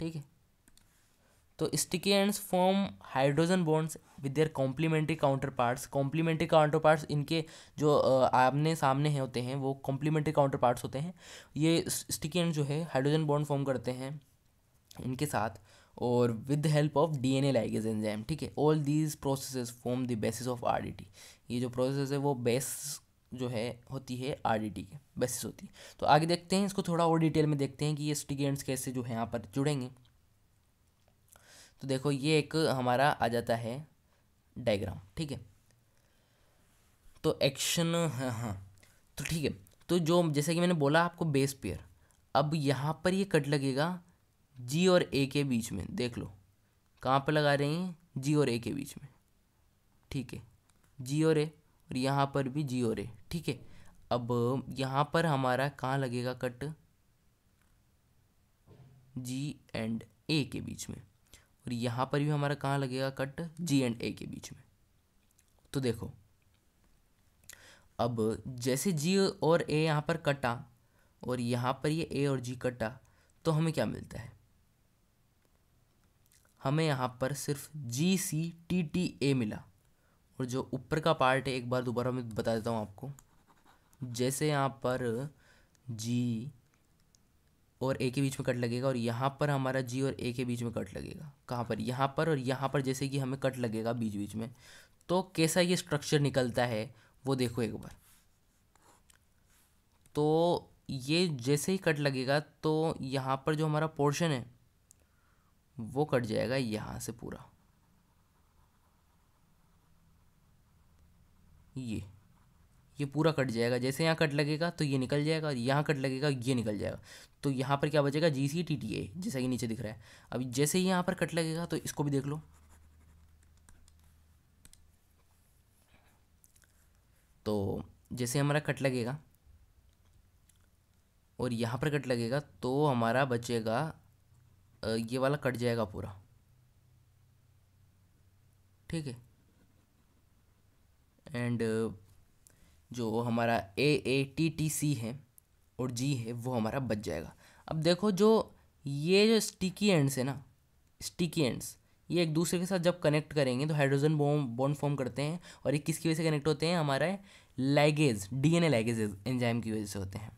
ठीक है तो sticky ends form hydrogen bonds with their complementary counterparts complementary counterparts इनके जो आमने सामने हैं होते हैं वो कॉम्प्लीमेंट्री काउंटर पार्ट्स होते हैं ये स्टिकी एंड जो है हाइड्रोजन बॉन्ड फॉर्म करते हैं इनके साथ और with the help of D N A ligase enzyme ठीक है all these process form the basis of R D T ये जो प्रोसेस है वो बेस जो है होती है आर डी टी के बेसिस होती है तो आगे देखते हैं इसको थोड़ा और डिटेल में देखते हैं कि ये स्टिकी एंड्स कैसे जो है यहाँ पर जुड़ेंगे तो देखो ये एक हमारा आ जाता है डायग्राम ठीक है तो एक्शन हाँ हाँ तो ठीक है तो जो जैसे कि मैंने बोला आपको बेस पेयर अब यहाँ पर ये कट लगेगा जी और ए के बीच में देख लो कहाँ पर लगा रहे हैं जी और ए के बीच में ठीक है जी और ए और यहाँ पर भी जी और ए ठीक है अब यहाँ पर हमारा कहाँ लगेगा कट जी एंड ए के बीच में और यहाँ पर भी हमारा कहाँ लगेगा कट जी एंड ए के बीच में तो देखो अब जैसे जी और ए यहाँ पर कटा और यहाँ पर ये ए और जी कटा तो हमें क्या मिलता है हमें यहाँ पर सिर्फ जी सी टी टी ए मिला और जो ऊपर का पार्ट है एक बार दोबारा मैं बता देता हूँ आपको जैसे यहाँ पर जी और ए के बीच में कट लगेगा और यहाँ पर हमारा जी और ए के बीच में कट लगेगा कहाँ पर यहाँ पर और यहाँ पर जैसे कि हमें कट लगेगा बीच बीच में तो कैसा ये स्ट्रक्चर निकलता है वो देखो एक बार तो ये जैसे ही कट लगेगा तो यहाँ पर जो हमारा पोर्शन है वो कट जाएगा यहाँ से पूरा ये ये पूरा कट जाएगा जैसे यहाँ कट लगेगा तो ये निकल जाएगा और यहाँ कट लगेगा ये निकल जाएगा तो यहाँ पर क्या बचेगा जी सी टी टी ए जैसा कि नीचे दिख रहा है अब जैसे ही यहाँ पर कट लगेगा तो इसको भी देख लो तो जैसे हमारा कट लगेगा और यहाँ पर कट लगेगा तो हमारा बचेगा ये वाला कट जाएगा पूरा ठीक है एंड जो हमारा ए ए टी टी सी है और जी है वो हमारा बच जाएगा अब देखो जो ये जो स्टिकी एंड्स है ना स्टिकी एंड्स ये एक दूसरे के साथ जब कनेक्ट करेंगे तो हाइड्रोजन बॉम बॉन्ड फॉर्म करते हैं और ये किसकी वजह से कनेक्ट होते हैं हमारे लाइगेज डी एन एंजाइम की वजह से होते हैं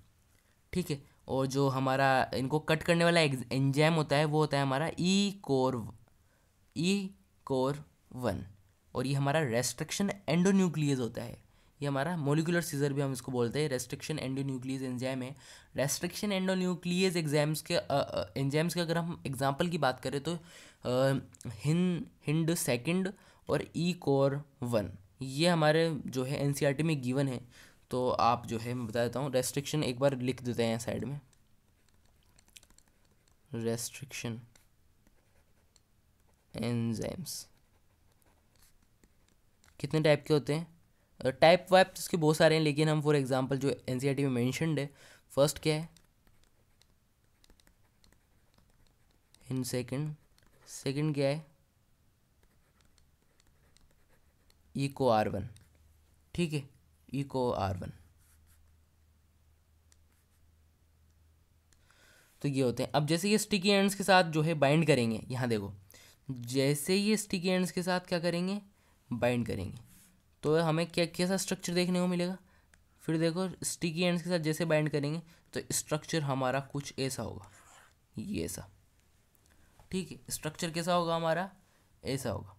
ठीक है और जो हमारा इनको कट करने वाला एंजाइम होता है वो होता है हमारा Eco Eco one और ये हमारा रेस्ट्रिक्शन एंडोन्यूक्लियस होता है ये हमारा मोलिकुलर सीजर भी हम इसको बोलते हैं रेस्ट्रिक्शन एंडोन्यूक्लियस एंजाइम है रेस्ट्रिक्शन एंडोन्यूक्लियस एग्जाम्स के एंजाइम्स के अगर हम एग्जाम्पल की बात करें तो हिन हिंड सेकेंड और ई कोर वन ये हमारे जो है एन e में गिवन है तो आप जो है मैं बता देता हूँ रेस्ट्रिक्शन एक बार लिख देते हैं साइड में रेस्ट्रिक्शन एंजाइम्स कितने टाइप के होते हैं टाइप वाइप इसके बहुत सारे हैं लेकिन हम फॉर एग्जांपल जो एन e में मैंशनड है फर्स्ट क्या है इन सेकंड सेकंड क्या है इको आर वन ठीक है इको आर वन तो ये होते हैं अब जैसे ये स्टिकी एंड्स के साथ जो है बाइंड करेंगे यहाँ देखो जैसे ये स्टिकी एंड्स के साथ क्या करेंगे बाइंड करेंगे तो हमें क्या कैसा स्ट्रक्चर देखने को मिलेगा फिर देखो स्टिकी एंड्स के साथ जैसे बाइंड करेंगे तो स्ट्रक्चर हमारा कुछ ऐसा होगा ये ऐसा ठीक है स्ट्रक्चर कैसा होगा हमारा ऐसा होगा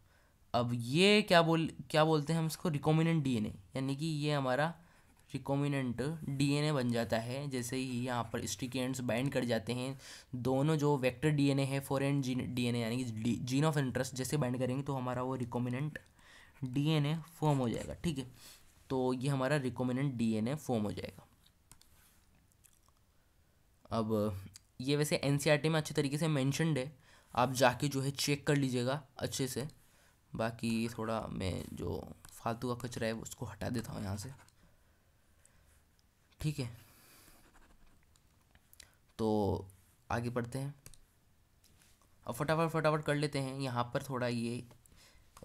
अब ये क्या बोल क्या बोलते हैं हम इसको रिकॉमिनेंट डीएनए यानी कि ये हमारा रिकॉम्बिनेंट डीएनए बन जाता है जैसे ही यहाँ पर स्टिकी एंड्स बाइंड कर जाते हैं दोनों जो वेक्टर डीएनए है फॉरेन जीन डीएनए यानी कि जीन ऑफ इंटरेस्ट जैसे बाइंड करेंगे तो हमारा वो रिकॉम्बिनेंट डीएनए फॉर्म हो जाएगा ठीक है तो ये हमारा रिकॉमिनेंट डीएनए फॉर्म हो जाएगा अब ये वैसे एन e में अच्छे तरीके से मैंशनड है आप जाके जो है चेक कर लीजिएगा अच्छे से बाकी थोड़ा मैं जो फालतू का कचरा है उसको हटा देता हूँ यहाँ से ठीक है तो आगे बढ़ते हैं अब फटाफट फटाफट कर लेते हैं यहाँ पर थोड़ा ये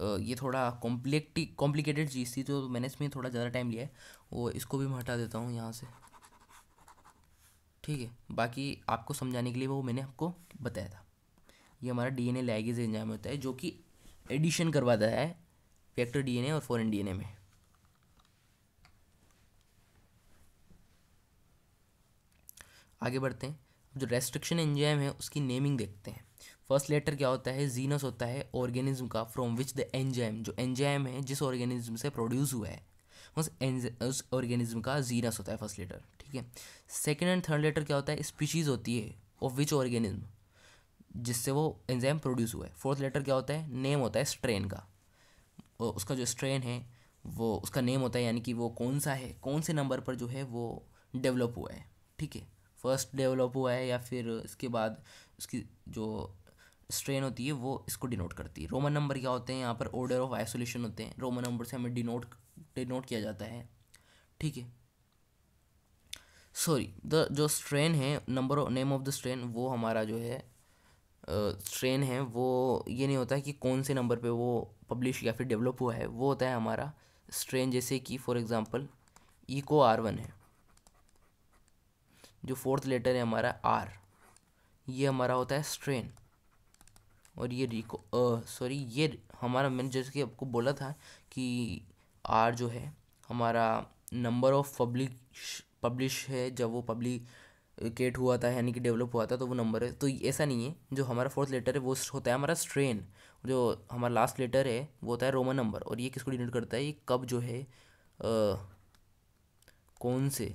ये थोड़ा कॉम्प्लेक्टी कॉम्प्लिकेटेड चीज़ थी तो मैंने इसमें थोड़ा ज़्यादा टाइम लिया है वो इसको भी मैं हटा देता हूँ यहाँ से ठीक है बाकी आपको समझाने के लिए वो मैंने आपको बताया था ये हमारा D N A ligase enzyme होता है जो कि एडिशन करवाता है फैक्टर डी एन ए और फॉरन डी एन ए में आगे बढ़ते हैं जो रेस्ट्रिक्शन एंजाइम है उसकी नेमिंग देखते हैं फर्स्ट लेटर क्या होता है जीनस होता है ऑर्गेनिज्म का फ्रॉम विच द एंजाइम जो एंजाइम है जिस ऑर्गेनिज्म से प्रोड्यूस हुआ है उस उस ऑर्गेनिज्म का जीनस होता है फर्स्ट लेटर ठीक है सेकेंड एंड थर्ड लेटर क्या होता है स्पीशीज़ होती है ऑफ विच ऑर्गेनिज्म जिससे वो एंजाइम प्रोड्यूस हुआ है फोर्थ लेटर क्या होता है नेम होता है स्ट्रेन का उसका जो स्ट्रेन है वो उसका नेम होता है यानी कि वो कौन सा है कौन से नंबर पर जो है वो डेवलप हुआ है ठीक है फर्स्ट डेवलप हुआ है या फिर इसके बाद उसकी जो स्ट्रेन होती है वो इसको डिनोट करती है रोमन नंबर क्या होते हैं यहाँ पर ऑर्डर ऑफ आइसोलेशन होते हैं रोमन नंबर से हमें डिनोट डिनोट किया जाता है ठीक है सॉरी द जो स्ट्रेन है number name of the strain वो हमारा जो है स्ट्रेन uh, है वो ये नहीं होता है कि कौन से नंबर पे वो पब्लिश या फिर डेवलप हुआ है वो होता है हमारा स्ट्रेन जैसे कि for example Eco R one है जो फोर्थ लेटर है हमारा आर ये हमारा होता है स्ट्रेन और ये रिको सॉरी ये हमारा मैंने जैसे कि आपको बोला था कि आर जो है हमारा नंबर ऑफ पब्लिश पब्लिश है जब वो पब्लिक केट हुआ था यानी कि डेवलप हुआ था तो वो नंबर है तो ऐसा नहीं है जो हमारा फोर्थ लेटर है वो होता है हमारा स्ट्रेन जो हमारा लास्ट लेटर है वो होता है रोमन नंबर और ये किसको डिनोट करता है ये कब जो है आ, कौन से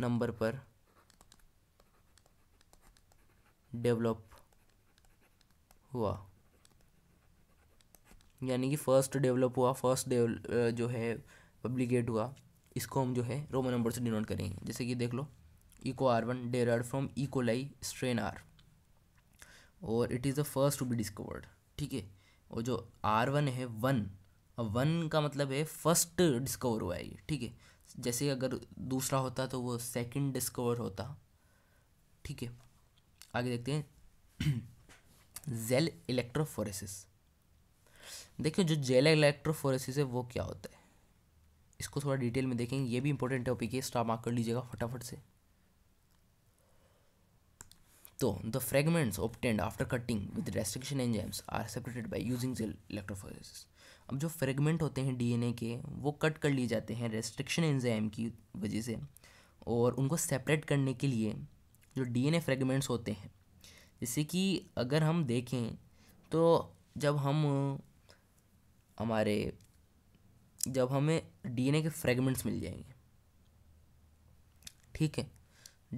नंबर पर डेवलप हुआ यानी कि फर्स्ट डेवलप हुआ फर्स्ट जो है पब्लिकेट हुआ इसको हम जो है रोमन नंबर से डिनोट करेंगे जैसे कि देख लो Eco R one there R from E coli strain R और it is the first to be discovered ठीक है और जो आर वन है वन वन का मतलब है फर्स्ट डिस्कवर हुआ है ये ठीक है जैसे अगर दूसरा होता तो वो सेकंड डिस्कवर होता ठीक है आगे देखते हैं जेल इलेक्ट्रोफोरेसिस देखिए जो जेल इलेक्ट्रोफोरेसिस है वो क्या होता है इसको थोड़ा डिटेल में देखेंगे ये भी इंपॉर्टेंट टॉपिक है स्टार मार्क कर लीजिएगा फटाफट से तो the fragments obtained after cutting with restriction enzymes are separated by using gel electrophoresis अब जो फ्रेगमेंट होते हैं डीएनए के वो कट कर लिए जाते हैं रेस्ट्रिक्शन एंजाइम की वजह से और उनको सेपरेट करने के लिए जो डीएनए फ्रेगमेंट्स होते हैं जैसे कि अगर हम देखें तो जब हम हमारे जब हमें डीएनए के फ्रेगमेंट्स मिल जाएंगे ठीक है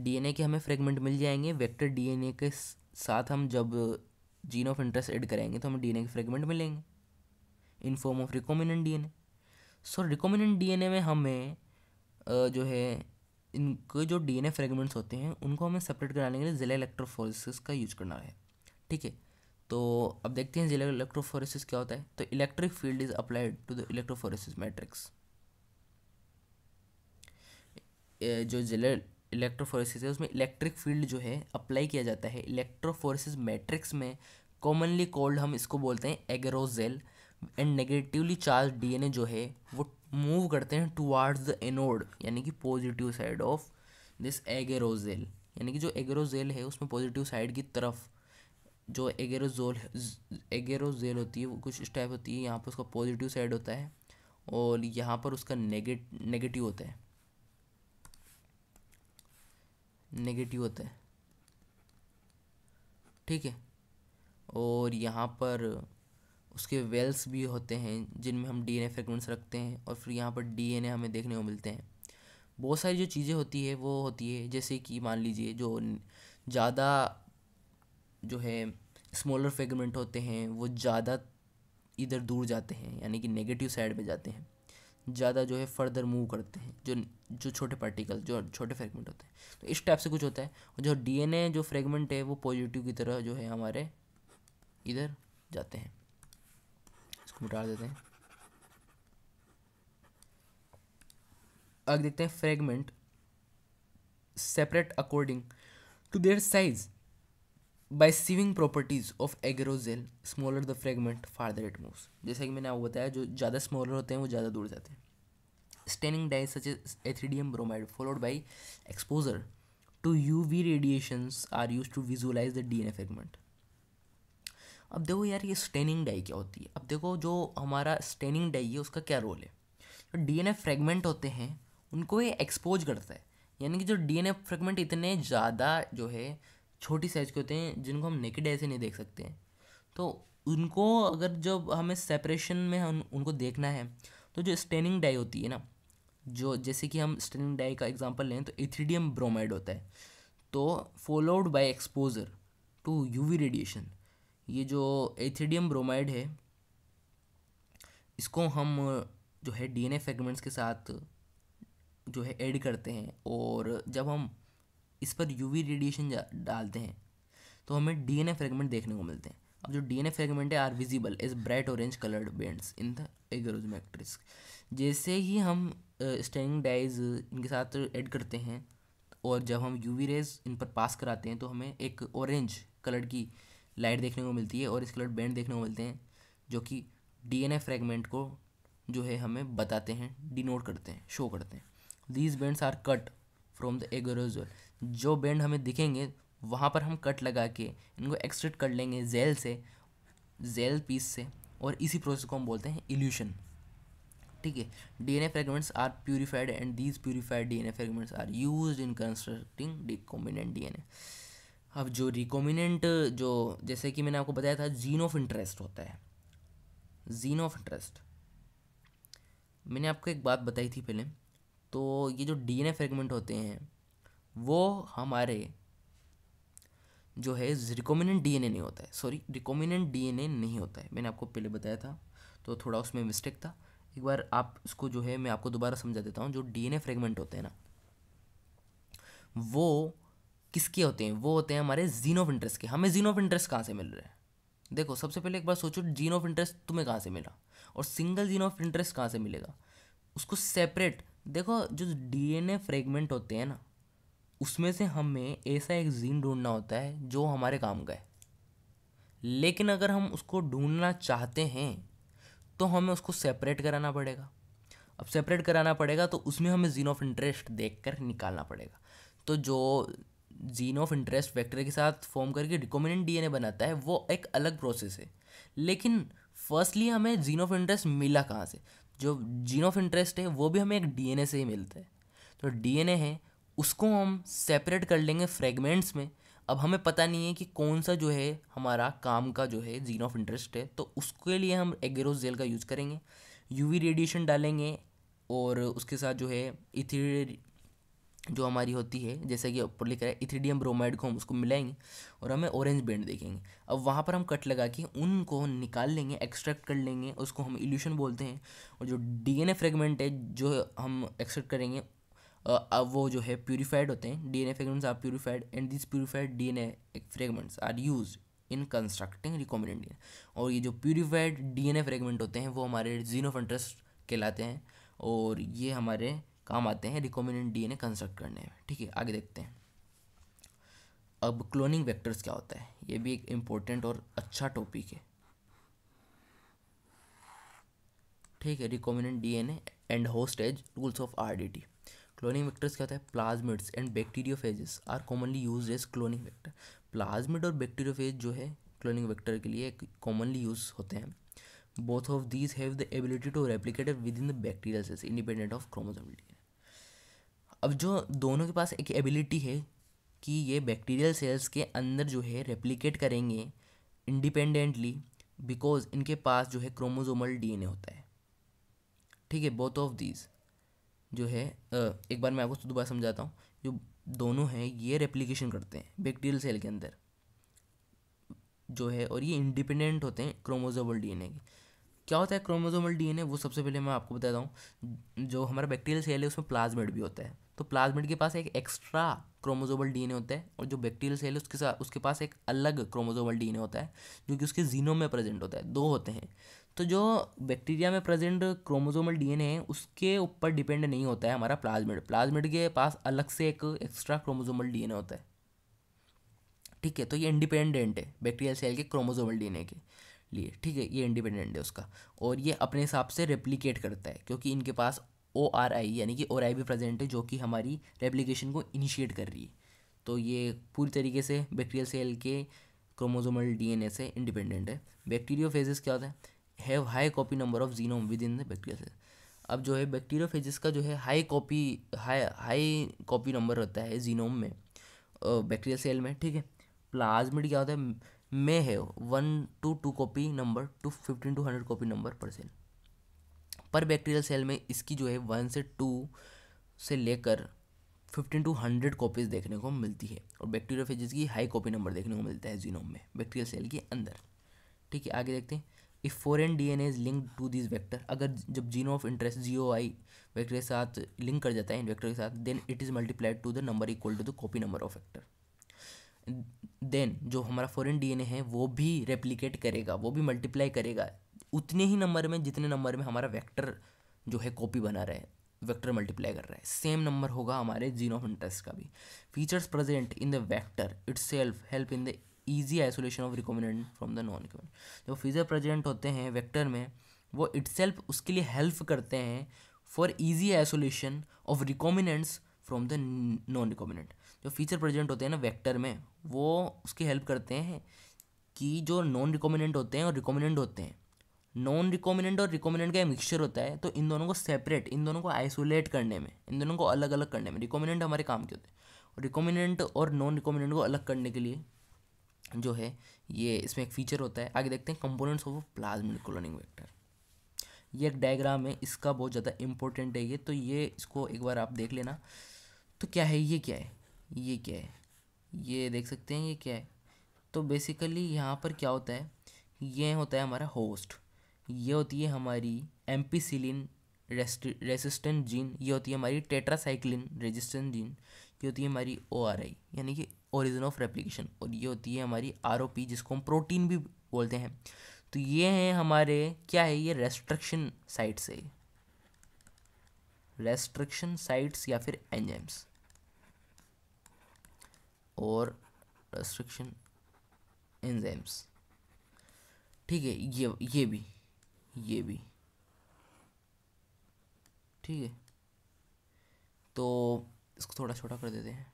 डीएनए के हमें फ्रेगमेंट मिल जाएंगे वेक्टर डीएनए के साथ हम जब जीन ऑफ इंटरेस्ट ऐड करेंगे तो हमें डीएनए के फ्रेगमेंट मिलेंगे in form of recombinant DNA so recombinant DNA में हमें जो है इनके जो डीएनए फ्रेगमेंट्स होते हैं उनको हमें सेपरेट कराने के लिए जिले इलेक्ट्रोफोरिस का यूज करना है ठीक है तो अब देखते हैं जिले इलेक्ट्रोफोरिस क्या होता है तो electric field is applied to the electrophoresis matrix जो जिले इलेक्ट्रोफोरिस है उसमें इलेक्ट्रिक फील्ड जो है अप्लाई किया जाता है इलेक्ट्रोफोरिस मैट्रिक्स में कॉमनली कोल्ड हम इसको बोलते हैं agarose gel and negatively charge DNA जो है वो मूव करते हैं टुवार्ड्स द एनोड यानी कि positive side of this agarose gel यानी कि जो एगेरोजेल है उसमें पॉजिटिव साइड की तरफ जो एगेरोजोल एगेरोजेल होती है वो कुछ इस टाइप होती है यहाँ पर उसका पॉजिटिव साइड होता है और यहाँ पर उसका नेगेट नेगेटिव होता है नेगेटिव होता है ठीक है और यहाँ पर उसके वेल्स भी होते हैं जिनमें हम डीएनए फ्रेगमेंट्स रखते हैं और फिर यहाँ पर डीएनए हमें देखने को मिलते हैं बहुत सारी जो चीज़ें होती है वो होती है जैसे कि मान लीजिए जो ज़्यादा जो है स्मॉलर फ्रेगमेंट होते हैं वो ज़्यादा इधर दूर जाते हैं यानी कि नेगेटिव साइड में जाते हैं ज़्यादा जो है फर्दर मूव करते हैं जो जो छोटे पार्टिकल जो छोटे फ्रेगमेंट होते हैं तो इस टाइप से कुछ होता है और जो डीएनए जो फ्रेगमेंट है वो पॉजिटिव की तरह जो है हमारे इधर जाते हैं उठा देते हैं अब देखते हैं fragment separate according to their size by sieving properties of agarose gel smaller the fragment farther it moves जैसे कि मैंने आपको बताया जो ज़्यादा स्मॉलर होते हैं वो ज़्यादा दूर जाते हैं staining dyes as ethidium bromide followed by exposure to U V radiation are use to visualize the D N A fragment अब देखो यार ये स्टेनिंग डाई क्या होती है अब देखो जो हमारा स्टेनिंग डाई है उसका क्या रोल है जो डीएनए फ्रेगमेंट होते हैं उनको ये एक्सपोज करता है यानी कि जो डीएनए फ्रेगमेंट इतने ज़्यादा जो है छोटी साइज के होते हैं जिनको हम नेकेड ऐसे नहीं देख सकते हैं तो उनको अगर जब हमें सेपरेशन में हम उनको देखना है तो जो स्टेनिंग डाई होती है ना जो जैसे कि हम स्टेनिंग डाई का एग्जांपल लें तो इथ्रीडियम ब्रोमाइड होता है तो followed by exposure to UV radiation ये जो एथिडियम ब्रोमाइड है इसको हम जो है डीएनए फ्रेगमेंट्स के साथ जो है ऐड करते हैं और जब हम इस पर यूवी रेडिएशन डालते हैं तो हमें डीएनए फ्रेगमेंट देखने को मिलते हैं अब जो डीएनए फ्रेगमेंट है are visible as bright orange coloured bands in the agarose matrix जैसे ही हम स्टैंड डाइज इनके साथ ऐड करते हैं और जब हम यूवी रेज इन पर पास कराते हैं तो हमें एक ऑरेंज कलर की लाइट देखने को मिलती है और स्कलर बैंड देखने को मिलते हैं जो कि डीएनए फ्रेगमेंट को जो है हमें बताते हैं डिनोट करते हैं शो करते हैं these bands are cut from the agarose gel जो बैंड हमें दिखेंगे वहाँ पर हम कट लगा के इनको एक्सट्रेक्ट कर लेंगे जेल से जेल पीस से और इसी प्रोसेस को हम बोलते हैं इल्यूशन ठीक है DNA fragments are purified and these purified DNA fragments are used in constructing recombinant DNA अब जो रिकोमिनेंट जो जैसे कि मैंने आपको बताया था जीन ऑफ इंटरेस्ट होता है जीन ऑफ इंटरेस्ट मैंने आपको एक बात बताई थी पहले तो ये जो डीएनए फ्रेगमेंट होते हैं वो हमारे जो है रिकोमिनेंट डीएनए नहीं होता है सॉरी रिकोमिनेंट डीएनए नहीं होता है मैंने आपको पहले बताया था तो थोड़ा उसमें मिस्टेक था एक बार आप इसको जो है मैं आपको दोबारा समझा देता हूँ जो डीएनए फ्रेगमेंट होते हैं ना वो किसके होते हैं वो होते हैं हमारे जीन ऑफ इंटरेस्ट के हमें जीन ऑफ इंटरेस्ट कहाँ से मिल रहे हैं देखो सबसे पहले एक बार सोचो जीन ऑफ इंटरेस्ट तुम्हें कहाँ से मिला और सिंगल जीन ऑफ इंटरेस्ट कहाँ से मिलेगा उसको सेपरेट देखो जो डी ए फ्रेगमेंट होते हैं ना उसमें से हमें ऐसा एक जीन ढूंढना होता है जो हमारे काम का है लेकिन अगर हम उसको ढूंढना चाहते हैं तो हमें उसको सेपरेट कराना पड़ेगा अब सेपरेट कराना पड़ेगा तो उसमें हमें जीन ऑफ इंटरेस्ट देख कर निकालना पड़ेगा तो जो जीन ऑफ इंटरेस्ट फैक्टर के साथ फॉर्म करके रिकॉमिनेंट डीएनए बनाता है वो एक अलग प्रोसेस है लेकिन फर्स्टली हमें जीन ऑफ इंटरेस्ट मिला कहाँ से जो जीन ऑफ इंटरेस्ट है वो भी हमें एक डीएनए से ही मिलता है तो डीएनए है उसको हम सेपरेट कर लेंगे फ्रेगमेंट्स में अब हमें पता नहीं है कि कौन सा जो है हमारा काम का जो है जीन ऑफ इंटरेस्ट है तो उसके लिए हम एगेरोस जेल का यूज़ करेंगे यूवी रेडिएशन डालेंगे और उसके साथ जो है इथी जो हमारी होती है जैसे कि ऊपर लिखा है इथिडियम ब्रोमाइड को हम उसको मिलाएंगे और हमें ऑरेंज बैंड देखेंगे अब वहाँ पर हम कट लगा के उनको निकाल लेंगे एक्सट्रैक्ट कर लेंगे उसको हम इल्यूशन बोलते हैं और जो डीएनए फ्रेगमेंट है जो हम एक्सट्रैक्ट करेंगे अब वो जो है प्योरीफाइड होते हैं DNA fragments are purified and this purified DNA fragments are use in constructing recombinant DNA और ये जो प्योरीफाइड डीएनए फ्रेगमेंट होते हैं वो हमारे जीन ऑफ इंटरेस्ट कहलाते हैं और ये हमारे काम आते हैं रिकॉमिनेंट डीएनए कंस्ट्रक्ट करने में ठीक है आगे देखते हैं अब क्लोनिंग वेक्टर्स क्या होता है ये भी एक इम्पोर्टेंट और अच्छा टॉपिक है ठीक है recombinant DNA and host as rules of RDT cloning vectors क्या होता है plasmids and bacteriophages are commonly use as cloning vector plasmid और बैक्टीरियोफेज जो है क्लोनिंग वेक्टर के लिए कॉमनली यूज होते हैं both of these have the ability to replicate within the bacterial cells independent of chromosomality अब जो दोनों के पास एक एबिलिटी है कि ये बैक्टीरियल सेल्स के अंदर जो है रेप्लिकेट करेंगे इंडिपेंडेंटली बिकॉज इनके पास जो है क्रोमोजोमल डीएनए होता है ठीक है बोथ ऑफ दीज जो है एक बार मैं आपको दोबारा समझाता हूँ जो दोनों हैं ये रेप्लिकेशन करते हैं बैक्टीरियल सेल के अंदर जो है और ये इंडिपेंडेंट होते हैं क्रोमोजोमल डीएनए के क्या होता है क्रोमोजोमल डीएनए वो सबसे पहले मैं आपको बताता हूँ जो हमारा बैक्टीरियल सेल है उसमें प्लाज्मेड भी होता है तो प्लाज्मिड के पास एक एक्स्ट्रा क्रोमोजोबल डीएनए होता है और जो बैक्टीरियल सेल है उसके साथ उसके पास एक अलग क्रोमोजोबल डीएनए होता है जो कि उसके जीनोम में प्रेजेंट होता है दो होते हैं तो जो बैक्टीरिया में प्रेजेंट क्रोमोजोमल डीएनए है उसके ऊपर डिपेंड नहीं होता है हमारा प्लाज्मिड प्लाज्मिड के पास अलग से एक एक्स्ट्रा क्रोमोजोमल डीएनए होता है ठीक है तो ये इंडिपेंडेंट है बैक्टीरियल सेल के क्रोमोजोमल डीएनए के लिए ठीक है ये इंडिपेंडेंट है उसका और ये अपने हिसाब से रेप्लीकेट करता है क्योंकि इनके पास ओ आर आई यानी कि ओर आई भी प्रेजेंट है जो कि हमारी रेप्लीकेशन को इनिशिएट कर रही है तो ये पूरी तरीके से बैक्टीरियल सेल के क्रोमोजोमल डीएनए से इंडिपेंडेंट है बैक्टीरियो फेजेस क्या होता है have high copy number of genome within the bacteria cell अब जो है बैक्टीरियो फेजेस का जो है high copy high high copy number होता है जीनोम में बैक्टीरियल सेल में ठीक है प्लाज्मिड क्या होता है मे है one to two copy number to fifteen to hundred copy number per cell per bacterial cell में इसकी जो है वन से टू से लेकर फिफ्टीन टू हंड्रेड कॉपीज़ देखने को मिलती है और फेजिस की हाई कॉपी नंबर देखने को मिलता है जीनोम में बैक्टीरियल सेल के अंदर ठीक है आगे देखते हैं if N A is link to this vector अगर जब gene of interest G O I vector के साथ लिंक कर जाता है इन वैक्टर के साथ then it is multiplied to the number equal to the copy number of vector then जो हमारा फॉरन डी एन ए है वो भी रेप्लीकेट करेगा वो भी मल्टीप्लाई करेगा उतने ही नंबर में जितने नंबर में हमारा वेक्टर जो है कॉपी बना रहा है वेक्टर मल्टीप्लाई कर रहा है सेम नंबर होगा हमारे जीन ऑफ इंटरेस्ट का भी features present in the vector itself help in the easy isolation of recombinant from the non recombinant जो फीचर प्रेजेंट होते हैं वेक्टर में वो इट्सल्फ उसके लिए हेल्प करते हैं for easy isolation of recombinants from the non recombinant जो फीचर प्रेजेंट होते हैं ना वेक्टर में वो उसकी हेल्प करते हैं कि जो नॉन रिकॉमेंडेंट होते हैं और रिकॉमेंडेंट होते हैं नॉन रिकॉमिनेंट और रिकॉमिनेंट का मिक्सचर होता है तो इन दोनों को सेपरेट इन दोनों को आइसोलेट करने में इन दोनों को अलग अलग करने में रिकॉमिनेंट हमारे काम के होते हैं रिकॉमिनेंट और नॉन रिकॉमिनेंट को अलग करने के लिए जो है ये इसमें एक फीचर होता है आगे देखते हैं components of plasmid cloning vector ये एक डायग्राम है इसका बहुत ज़्यादा इंपॉर्टेंट है ये तो ये इसको एक बार आप देख लेना तो क्या है ये क्या है ये क्या है ये देख सकते हैं ये क्या है तो बेसिकली यहाँ पर क्या होता है ये होता है हमारा होस्ट ये होती है हमारी एम्पीसिलिन रेसिस्टेंट जीन ये होती है हमारी टेट्रासाइक्लिन रेजिस्टेंट जीन ये होती है हमारी ओ आर आई यानी कि ओरिजिन ऑफ रेप्लिकेशन और ये होती है हमारी आर ओ पी जिसको हम प्रोटीन भी बोलते हैं तो ये हैं हमारे क्या है ये रेस्ट्रिक्शन साइट्स है रेस्ट्रिक्शन साइट्स या फिर एंजाइम्स और रेस्ट्रिक्शन एंजाइम्स ठीक है ये ये भी ये भी ठीक है तो इसको थोड़ा छोटा कर देते हैं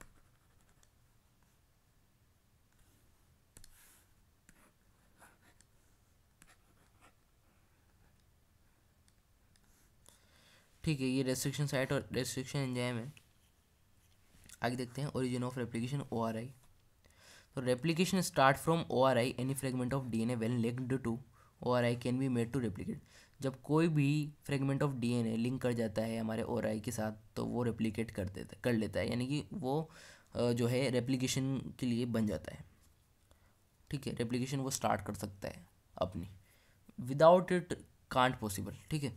ठीक है ये रेस्ट्रिक्शन साइट और रेस्ट्रिक्शन एंजाइम है आगे देखते हैं origin of replication O R I तो replication start from O R I any fragment of D N A well linked to ori can be made to replicate जब कोई भी fragment of A link कर जाता है हमारे आई के साथ तो वो रेप्लीकेट कर देता कर लेता है यानी कि वो जो है रेप्लीकेशन के लिए बन जाता है ठीक है रेप्लीकेशन वो स्टार्ट कर सकता है अपनी विदाउट इट कांट पॉसिबल ठीक है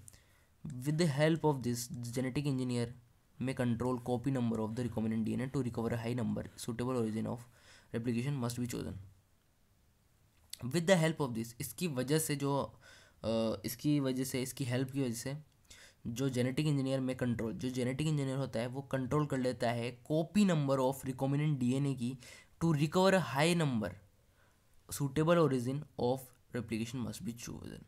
with the help of this genetic engineer में control copy number of the recombinant D N A to recover high number suitable origin of replication must be chosen with the help of this इसकी वजह से जो इसकी वजह से इसकी help की वजह से जो जेनेटिक इंजीनियर में कंट्रोल जो जेनेटिक इंजीनियर होता है वो कंट्रोल कर लेता है copy number of recombinant DNA की to recover high number suitable origin of replication must be chosen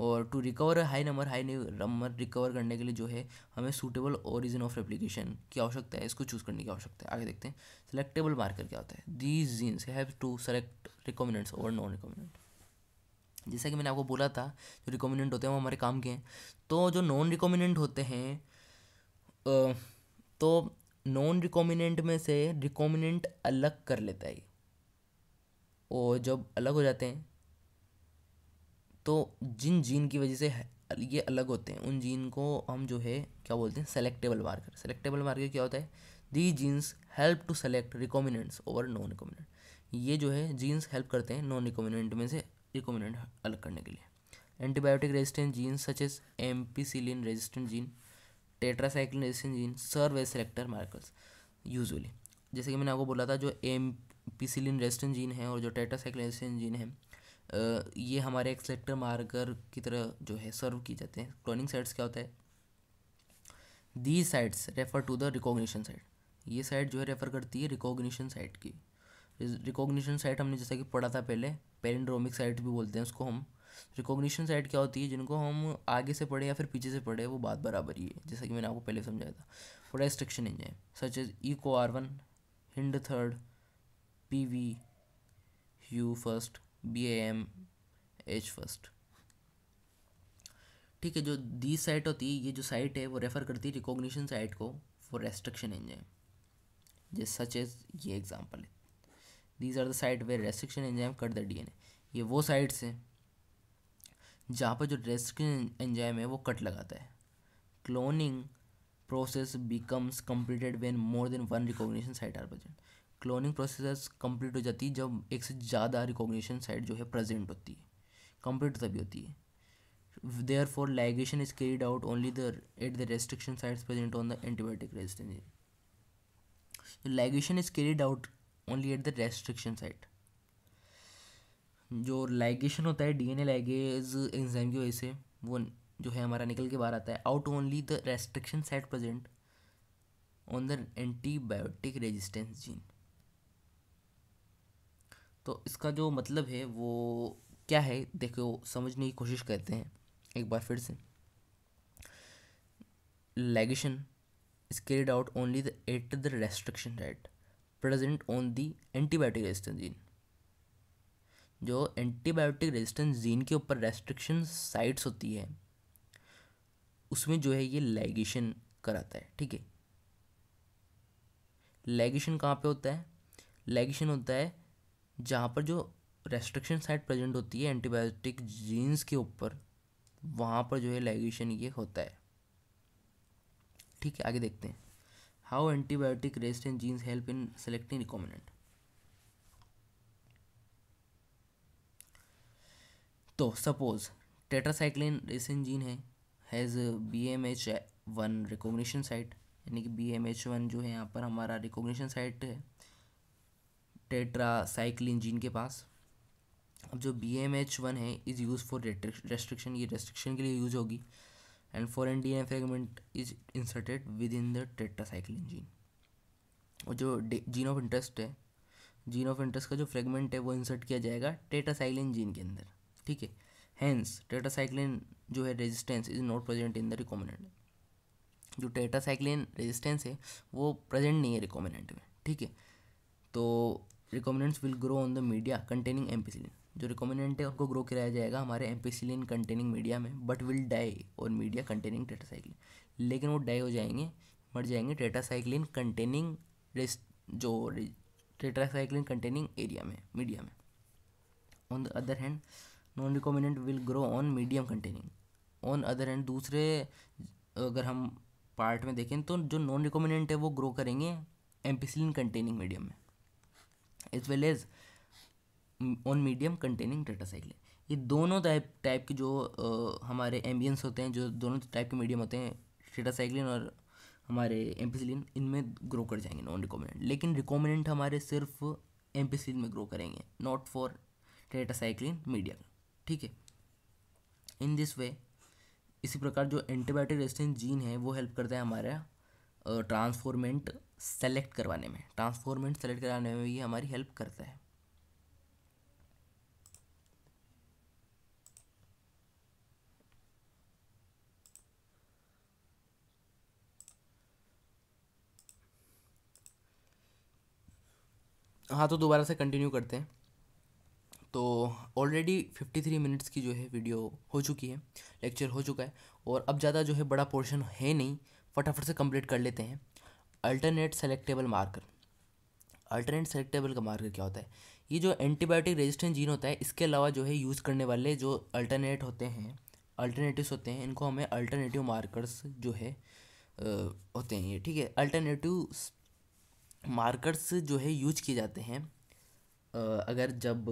और to recover high number high number recover करने के लिए जो है हमें सूटेबल ओरिजिन ऑफ एप्लीकेशन की आवश्यकता है इसको चूज़ करने की आवश्यकता है आगे देखते हैं सेलेक्टेबल मार्कर क्या होता है these genes have to select recombinants और नॉन रिकॉमेंट जैसा कि मैंने आपको बोला था जो रिकॉमिनेंट होते हैं वो हमारे काम के हैं तो जो नॉन रिकॉमिनेंट होते हैं तो नॉन रिकॉमिनेंट में से रिकॉमिनेंट अलग कर लेता है और जब अलग हो जाते हैं तो जिन जीन की वजह से ये अलग होते हैं उन जीन को हम जो है क्या बोलते हैं सेलेक्टेबल मार्कर सेलेक्टेबल मार्कर क्या होता है the genes help to select recombinants over non recombinant ये जो है जीन्स हेल्प करते हैं नॉन रिकोमिनेंट में से रिकोमिनेंट अलग करने के लिए antibiotic resistant genes such as ampicillin resistant gene tetracycline resistant gene serve as selector markers usually जैसे कि मैंने आपको बोला था जो एम पिसिलिन रेजिस्टेंट जीन है और जो टेट्रासाइक्लिन रेजिस्टेंट जीन है ये हमारे एक्सलेक्टर मार्कर की तरह जो है सर्व किए जाते हैं टर्निंग साइड्स क्या होता है the sites refer to the recognition site ये साइड जो है रेफर करती है रिकॉग्निशन साइड की रिकॉग्निशन साइट हमने जैसा कि पढ़ा था पहले पेरेंड्रोमिक साइट भी बोलते हैं उसको हम रिकॉग्निशन साइट क्या होती है जिनको हम आगे से पढ़े या फिर पीछे से पढ़े वो बात बराबर ही है जैसा कि मैंने आपको पहले समझाया था for enzyme such as Eco R one Hind third P V U first B A M H first ठीक है जो दी साइट होती है ये जो साइट है वो रेफ़र करती है रिकॉग्निशन साइट को फॉर रेस्ट्रिक्शन इंजन जे सच एज ये एग्जाम्पल है these are the site where restriction enzyme cut the DNA ये वो साइट्स हैं जहाँ पर जो रेस्ट्रिक्शन एंजाइम है वो कट लगाता है cloning process becomes completed when more than one recognition site are present cloning process complete हो जाती है जब एक से ज़्यादा रिकॉग्निशन साइट जो है प्रेजेंट होती है कंप्लीट तभी होती है therefore ligation is carried out only the at the restriction sites present on the antibiotic resistance ligation is carried out only at the restriction site जो लाइगेशन होता है डीएनए लाइगेज एंजाइम की वजह से वो जो है हमारा निकल के बाहर आता है out only the restriction site present on the antibiotic resistance gene तो इसका जो मतलब है वो क्या है देखो समझने की कोशिश करते हैं एक बार फिर से ligation is carried out only the at the restriction site present on the antibiotic resistance gene जो एंटीबायोटिक रेजिस्टेंस जीन के ऊपर रेस्ट्रिक्शन साइट्स होती है उसमें जो है ये लेगेशन कराता है ठीक है लेगेशन कहाँ पे होता है लेगेशन होता है जहाँ पर जो रेस्ट्रिक्शन साइट प्रेजेंट होती है एंटीबायोटिक जीन्स के ऊपर वहाँ पर जो है लाइगेशन ये होता है ठीक है आगे देखते हैं how antibiotic and genes help in selecting recombinant तो सपोज टेट्रासाइक्लिन रेसिन जीन है has B M H one recognition site यानी कि बी एम एच वन जो है यहाँ पर हमारा रिकोगशन साइट है टेट्रासाइक्लिन जीन के पास अब जो बी एम एच वन है इज़ यूज़ फॉर रेस्ट्रिक्शन ये रेस्ट्रिक्शन के लिए यूज होगी and an D N fragment is inserted within the tetracycline gene और जो जीन ऑफ इंटरेस्ट है जीन ऑफ इंटरेस्ट का जो फ्रेगमेंट है वो इंसर्ट किया जाएगा टेटासाइक्लिन जीन के अंदर ठीक है हैंस टेटासाइक्लिन जो है resistance is not present in the recombinant जो टेटासाइक्लिन रेजिस्टेंस है वो प्रेजेंट नहीं है रिकॉमिनेंट में ठीक है तो recombinants will grow on the media containing ampicillin जो रिकॉमिनेंट है उनको ग्रो कराया जाएगा हमारे एम्पीसिलिन कंटेनिंग मीडिया में बट विल डाई और मीडिया कंटेनिंग टेटासाइक्लिन लेकिन वो डाई हो जाएंगे मर जाएंगे टेटासाइक्लिन कंटेनिंग जो टेट्रासाइक्लिन कंटेनिंग एरिया में मीडिया में on the other hand non recombinant will grow on medium containing on other hand दूसरे अगर हम पार्ट में देखें तो जो नॉन रिकॉमिनेंट है वो ग्रो करेंगे एम्पीसिलिन कंटेनिंग मीडियम में as well as on medium containing cycle ये दोनों टाइप टाइप के जो आ, हमारे एम्बियंस होते हैं जो दोनों टाइप के मीडियम होते हैं टेटासाइक्लिन और हमारे एम्पिसिलिन इनमें ग्रो कर जाएंगे नॉन रिकॉमेंट लेकिन रिकॉमेंट हमारे सिर्फ एम्पिसिलिन में ग्रो करेंगे नॉट फॉर टेटासाइक्लिन मीडियम ठीक है इन दिस वे इसी प्रकार जो एंटीबायोटिक रेजिस्टेंस जीन है वो हेल्प करता है हमारा ट्रांसफॉर्मेंट सेलेक्ट करवाने में ट्रांसफॉर्मेंट सेलेक्ट कराने में ये हमारी हेल्प करता है हाँ तो दोबारा से कंटिन्यू करते हैं तो ऑलरेडी फिफ्टी थ्री मिनट्स की जो है वीडियो हो चुकी है लेक्चर हो चुका है और अब ज़्यादा जो है बड़ा पोर्शन है नहीं फटाफट से कंप्लीट कर लेते हैं alternate selectable marker alternate selectable का मार्कर क्या होता है ये जो एंटीबायोटिक रेजिस्टेंट जीन होता है इसके अलावा जो है यूज़ करने वाले जो अल्टरनेट होते हैं अल्टरनेटिव्स होते हैं इनको हमें अल्टरनेटिव मार्कर्स जो है आ, होते हैं ये ठीक है अल्टरनेटिव मार्कर्स जो है यूज किए जाते हैं आ, अगर जब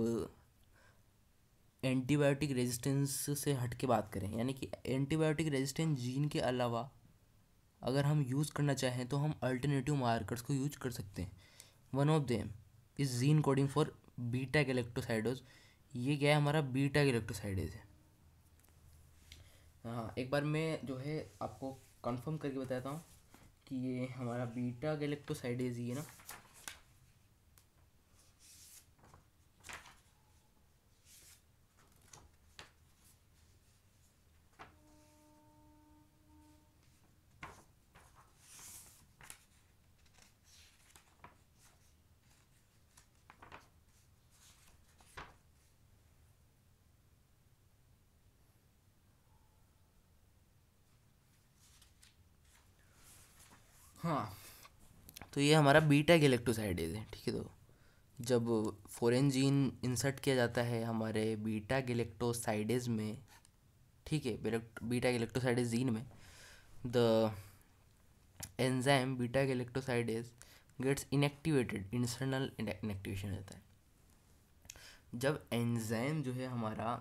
एंटीबायोटिक रेजिस्टेंस से हट के बात करें यानी कि एंटीबायोटिक रेजिस्टेंस जीन के अलावा अगर हम यूज़ करना चाहें तो हम अल्टरनेटिव मार्कर्स को यूज कर सकते हैं one of them is gene coding for beta galactosidase ये क्या है हमारा बीटा इलेक्ट्रोसाइडेज है हाँ एक बार मैं जो है आपको कंफर्म करके बताता हूँ कि ये हमारा बीटा गैलेक्टोसाइडेज ही है ना हाँ तो ये हमारा बीटा गैलेक्टोसाइडेज है ठीक है तो जब फोरेन जीन इंसर्ट किया जाता है हमारे बीटा गैलेक्टोसाइडेज e में ठीक है बीटा गैलेक्टोसाइडेज जीन में the enzyme beta galactosidase gets inactivated insertional inactivation रहता है जब एंजाइम जो है हमारा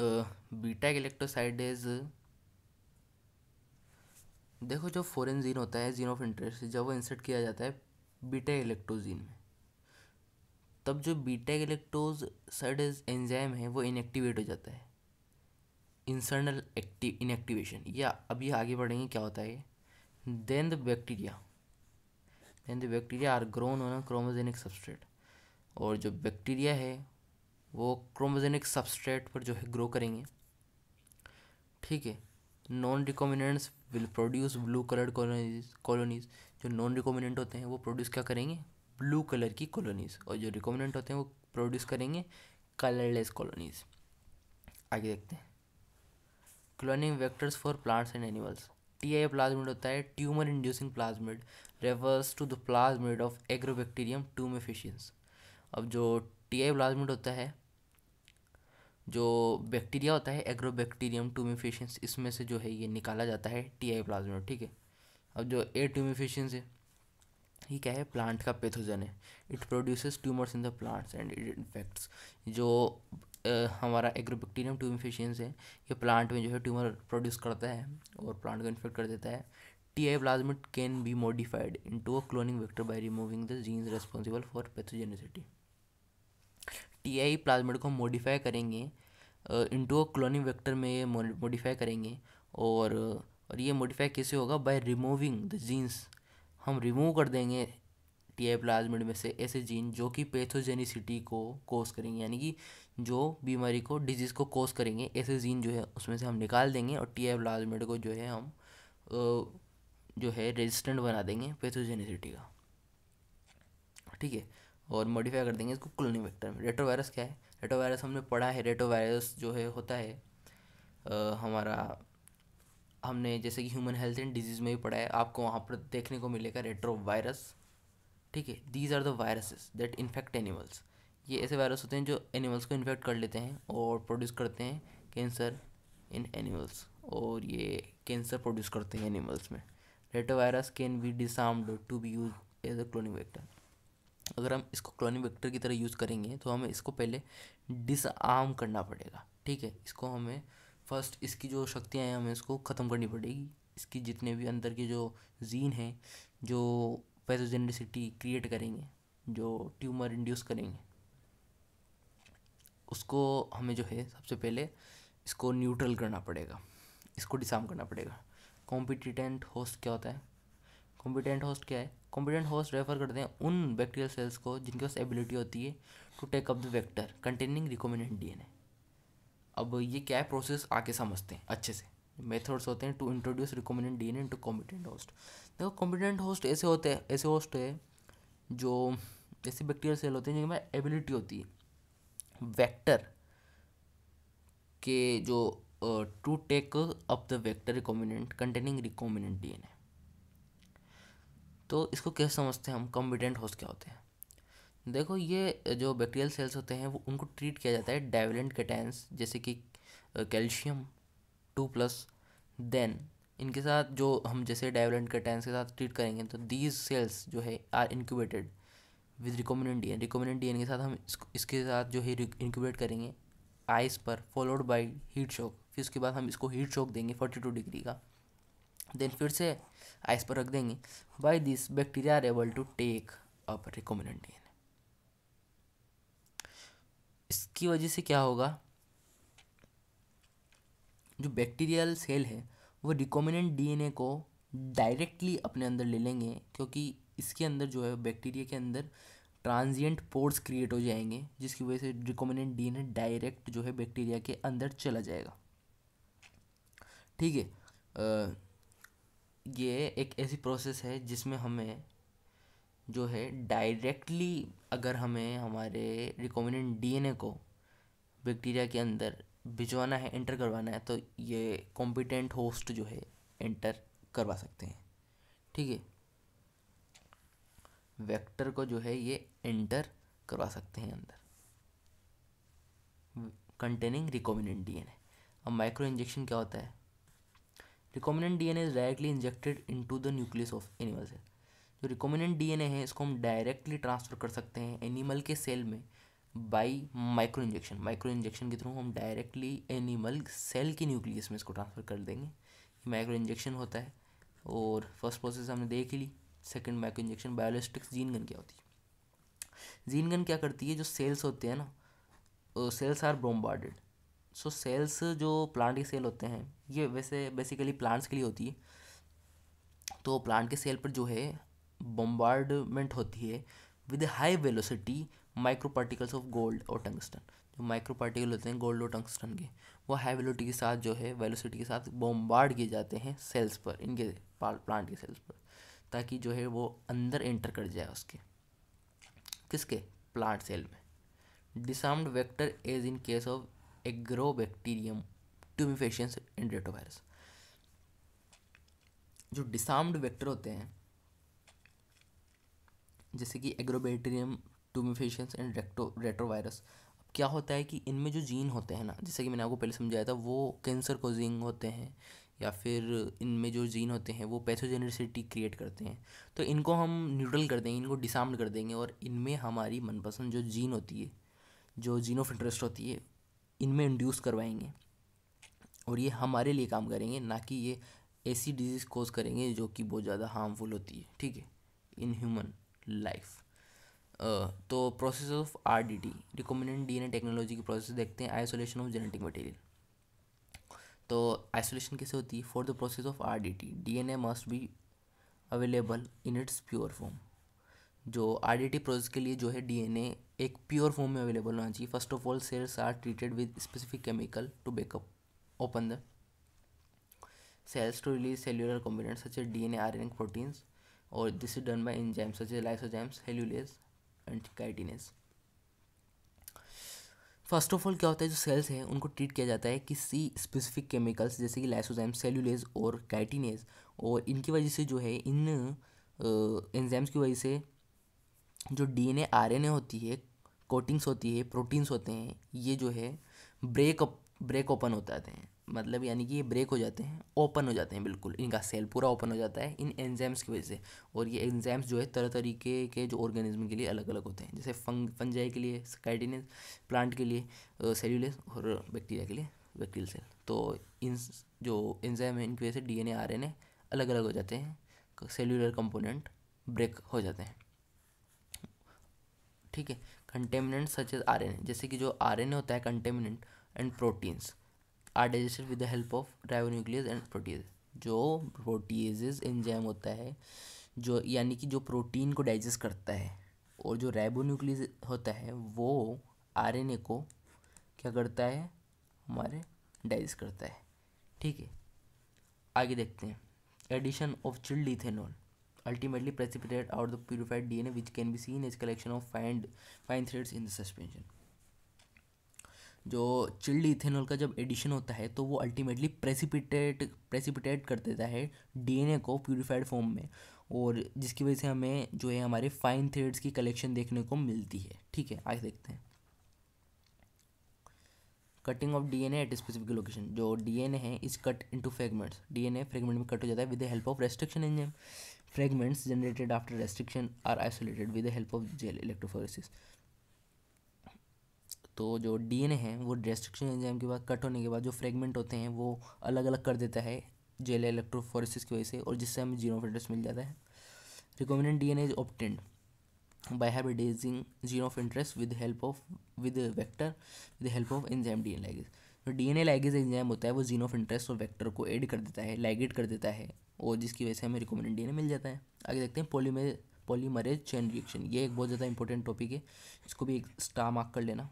बीटा गैलेक्टोसाइडेज देखो जो फोरेन जीन होता है जीन ऑफ इंटरेस्ट जब वो इंसर्ट किया जाता है बीटा इलेक्ट्रोजीन में तब जो बीटा इलेक्ट्रोज साइड एंजाइम है वो इनएक्टिवेट हो जाता है इंसर्नल एक्टिव इनएक्टिवेशन या अभी आगे बढ़ेंगे क्या होता है then the bacteria then the bacteria are grown on chromogenic substrate और जो बैक्टीरिया है वो क्रोमोजेनिक सबस्ट्रेट पर जो है ग्रो करेंगे ठीक है non recombinants will produce blue colour colonies colonies जो नॉन रिकोमिनेंट होते हैं वो प्रोड्यूस क्या करेंगे ब्लू कलर की कॉलोनीज़ और जो रिकोमिनेंट होते हैं वो प्रोड्यूस करेंगे कलरलेस कॉलोनीज़ आगे देखते हैं cloning vectors for plants and animals T I plasmid होता है tumour inducing plasmid refers to the plasmid of Agrobacterium tumefaciens अब जो टी आई प्लाज्मिड होता है जो बैक्टीरिया होता है एग्रोबैक्टीरियम ट्यूमिफिशियंस इसमें से जो है ये निकाला जाता है टी आई प्लाज्मा ठीक है अब जो ए ट्यूमिफिशंस है ये क्या है प्लांट का पैथोजन है it produces tumours in the plants and it infects जो आ, हमारा एग्रोबैक्टीरियम ट्यूमिफिशियंस है ये प्लांट में जो है ट्यूमर प्रोड्यूस करता है और प्लांट को इन्फेक्ट कर देता है T I plasma can be modified into a cloning vector by removing the genes responsible for pathogenicity T I plasmid को मॉडिफाई करेंगे अ क्लोनिंग वेक्टर में ये मॉडिफाई करेंगे और और ये मॉडिफाई कैसे होगा बाय रिमूविंग द जीन्स हम रिमूव कर देंगे टी आई प्लाज्मेड में से ऐसे जीन जो कि पैथोजेनिसिटी को कोस करेंगे यानी कि जो बीमारी को डिजीज़ को कोस करेंगे ऐसे जीन जो है उसमें से हम निकाल देंगे और टी आई प्लाज्मेड को जो है हम जो है रेजिस्टेंट बना देंगे पैथोजेनिसिटी का ठीक है और मॉडिफाई कर देंगे इसको कॉलोनी वेक्टर में रेटो वायरस क्या है रेटो वायरस हमने पढ़ा है रेटो वायरस जो है होता है आ, हमारा हमने जैसे कि ह्यूमन हेल्थ एंड डिजीज़ में भी पढ़ा है आपको वहाँ पर देखने को मिलेगा रेटो वायरस ठीक है these are the viruses that infect animals ये ऐसे वायरस होते हैं जो एनिमल्स को इन्फेक्ट कर लेते हैं और प्रोड्यूस करते हैं कैंसर इन एनिमल्स और ये कैंसर प्रोड्यूस करते हैं एनिमल्स में retrovirus can be disarmed to be use as a cloning vector अगर हम इसको क्लोनिंग वेक्टर की तरह यूज़ करेंगे तो हमें इसको पहले डिसआर्म करना पड़ेगा ठीक है इसको हमें फर्स्ट इसकी जो शक्तियाँ हैं हमें इसको ख़त्म करनी पड़ेगी इसकी जितने भी अंदर के जो जीन हैं जो पैथोजेनिसिटी क्रिएट करेंगे जो ट्यूमर इंड्यूस करेंगे उसको हमें जो है सबसे पहले इसको न्यूट्रल करना पड़ेगा इसको डिसाम करना पड़ेगा कॉम्पिटिटेंट होस्ट क्या होता है कॉम्पिटेंट होस्ट क्या है कॉम्पिटेंट होस्ट रेफर करते हैं उन बैक्टीरियल सेल्स को जिनके पास एबिलिटी होती है to take up the vector containing recombinant DNA अब ये क्या है प्रोसेस आके समझते हैं अच्छे से मेथड्स होते हैं to introduce recombinant N to competent host देखो कॉम्पिटेंट होस्ट ऐसे होते हैं ऐसे होस्ट है जो ऐसे बैक्टीरियल सेल होते हैं जिनमें एबिलिटी होती है वैक्टर के जो to take up the vector recombinant containing recombinant A तो इसको कैसे समझते हैं हम कॉम्बिडेंट होस्ट क्या होते हैं देखो ये जो बैक्टीरियल सेल्स होते हैं वो उनको ट्रीट किया जाता है डाइवलेंट कैटैंस जैसे कि कैल्शियम टू प्लस देन इनके साथ जो हम जैसे डाइवलेंट कैटैंस के साथ ट्रीट करेंगे तो दीज सेल्स जो है are incubated with recombinant D N recombinant D N के साथ हम इसके साथ जो है इंक्यूबेट करेंगे आइस पर फॉलोड बाई हीट शॉक फिर उसके बाद हम इसको हीट शॉक देंगे फोर्टी टू डिग्री का देन फिर से आइस पर रख देंगे by this bacteria are able to take up recombinant D इसकी वजह से क्या होगा जो बैक्टीरियल सेल है वो रिकोमिनेंट डीएनए को डायरेक्टली अपने अंदर ले लेंगे क्योंकि इसके अंदर जो है बैक्टीरिया के अंदर ट्रांजिएंट पोर्स क्रिएट हो जाएंगे जिसकी वजह से रिकोमिनेंट डीएनए डायरेक्ट जो है बैक्टीरिया के अंदर चला जाएगा ठीक है ये एक ऐसी प्रोसेस है जिसमें हमें जो है डायरेक्टली अगर हमें हमारे रिकॉमिनेंट डीएनए को बैक्टीरिया के अंदर भिजवाना है एंटर करवाना है तो ये कॉम्पिटेंट होस्ट जो है एंटर करवा सकते हैं ठीक है वेक्टर को जो है ये एंटर करवा सकते हैं अंदर कंटेनिंग रिकॉमिनेंट डीएनए अब माइक्रो इंजेक्शन क्या होता है recombinant DNA is directly injected into the nucleus of animal cell जो रिकॉमिनेंट डीएनए है इसको हम डायरेक्टली ट्रांसफ़र कर सकते हैं एनिमल के सेल में by micro injection micro injection के थ्रू हम डायरेक्टली एनिमल सेल के न्यूक्लियस में इसको ट्रांसफ़र कर देंगे माइक्रो इंजेक्शन होता है और फर्स्ट प्रोसेस हमने देख ही ली second micro injection biolistics gene gun क्या होती है जीन गन क्या करती है जो सेल्स होते हैं ना cells are bombarded so cells जो प्लांट के सेल होते हैं ये वैसे बेसिकली प्लांट्स के लिए होती है तो प्लांट के सेल पर जो है बम्बार्डमेंट होती है with high velocity micro particles of gold और टंगस्टन जो माइक्रो पार्टिकल होते हैं गोल्ड और टंगस्टन के वो हाई वेलोसिटी के साथ जो है वेलोसिटी के साथ बॉम्बार्ड किए जाते हैं सेल्स पर इनके प्लांट के सेल्स पर ताकि जो है वो अंदर एंटर कर जाए उसके किसके प्लांट सेल में disarmed vector as in case of Agrobacterium tumefaciens and retrovirus जो डिसार्म्ड वेक्टर होते हैं जैसे कि एग्रोबैक्टीरियम ट्यूमिफेशियंस एंड रेक्टो रेट्रोवायरस क्या होता है कि इनमें जो जीन होते हैं ना जैसे कि मैंने आपको पहले समझाया था वो कैंसर कोजिंग होते हैं या फिर इनमें जो जीन होते हैं वो पैथोजेनिसिटी क्रिएट करते हैं तो इनको हम न्यूट्रल कर देंगे इनको डिसाम्ड कर देंगे और इनमें हमारी मनपसंद जो जीन होती है जो जीन ऑफ इंटरेस्ट होती है इनमें इंड्यूस करवाएंगे और ये हमारे लिए काम करेंगे ना कि ये ऐसी डिजीज़ कोज करेंगे जो कि बहुत ज़्यादा हार्मफुल होती है ठीक है इन ह्यूमन लाइफ तो process of R D T recombinant D N A technology की प्रोसेस देखते हैं आइसोलेशन ऑफ जेनेटिक मटेरियल तो आइसोलेशन कैसे होती है for the process of R D T D N A must be available in its pure form जो R D T process के लिए जो है डी एन ए एक प्योर फॉर्म में अवेलेबल होना चाहिए first of all cells are treated with specific chemical to break up open the cells to release release cellular such D N A R N or this is done by enzymes such as lysozymes, cellulase and chitinase first of all क्या होता है जो sales हैं उनको treat किया जाता है किसी स्पेसिफिक केमिकल्स जैसे कि लाइसोजाइम सेल्यूलेज और काइटिनेज और इनकी वजह से जो है इन एंजाइम्स की वजह से जो डीएनए आरएनए होती है कोटिंग्स होती है प्रोटीन्स होते हैं ये जो है ब्रेक अप ब्रेक ओपन हो जाते हैं मतलब यानी कि ये ब्रेक हो जाते हैं ओपन हो जाते हैं बिल्कुल इनका सेल पूरा ओपन हो जाता है इन एंजाइम्स की वजह से और ये एंजाइम्स जो है तरह तरीके के जो ऑर्गेनिज्म के लिए अलग अलग होते हैं जैसे फंग फंजाई के लिए स्काइटिनस प्लांट के लिए सेल्यूलस और बैक्टीरिया के लिए बैक्टीरियल सेल तो इन जो एंजाइम है इनकी वजह से D N A R N A अलग अलग हो जाते हैं सेल्यूलर कंपोनेंट ब्रेक हो जाते हैं ठीक है कंटेमिनेंट सच एज आर जैसे कि जो आर होता है contaminant and proteins are digested with the help of nuclease and protease जो प्रोटीज एंजाइम होता है जो यानी कि जो प्रोटीन को डाइजेस्ट करता है और जो राइबोन्यूक्लियस होता है वो आर को क्या करता है हमारे डाइजेस्ट करता है ठीक है आगे देखते हैं addition of chilled ethanol ultimately the out the purified DNA which can be seen as collection of fine fine threads in the suspension जो चिल्ड इथेनॉल का जब एडिशन होता है तो वो अल्टीमेटली प्रेसिपिटेट प्रेसिपिटेट कर देता है डीएनए को प्यूरिफाइड फॉर्म में और जिसकी वजह से हमें जो है हमारे फाइन थ्रेड्स की कलेक्शन देखने को मिलती है ठीक है आगे देखते हैं cutting of DNA at specific location जो डीएनए है is cut into fragments DNA fragment में कट हो जाता है with the help of restriction enzyme fragments generated after restriction are isolated with the help of gel electrophoresis. तो जो D N A है वो रेस्ट्रिक्शन एंजाइम के बाद कट होने के बाद जो फ्रेगमेंट होते हैं वो अलग अलग कर देता है जेल इलेक्ट्रोफोरिस की वजह से और जिससे हमें जीरो फिल्टर्स मिल जाता है recombinant D N as obtained by hybridizing zero of interest with help of with vector with help of enzyme D N ligase जो D N A ligase enzyme होता है वो जीन ऑफ इंटरेस्ट और vector को add कर देता है ligate कर देता है और जिसकी वजह से हमें रिकमेंडेड डी मिल जाता है आगे देखते हैं पोलीमे पोलीमरेज चेन रिएक्शन ये एक बहुत ज़्यादा इंपॉर्टेंट टॉपिक है इसको भी एक स्टार मार्क कर लेना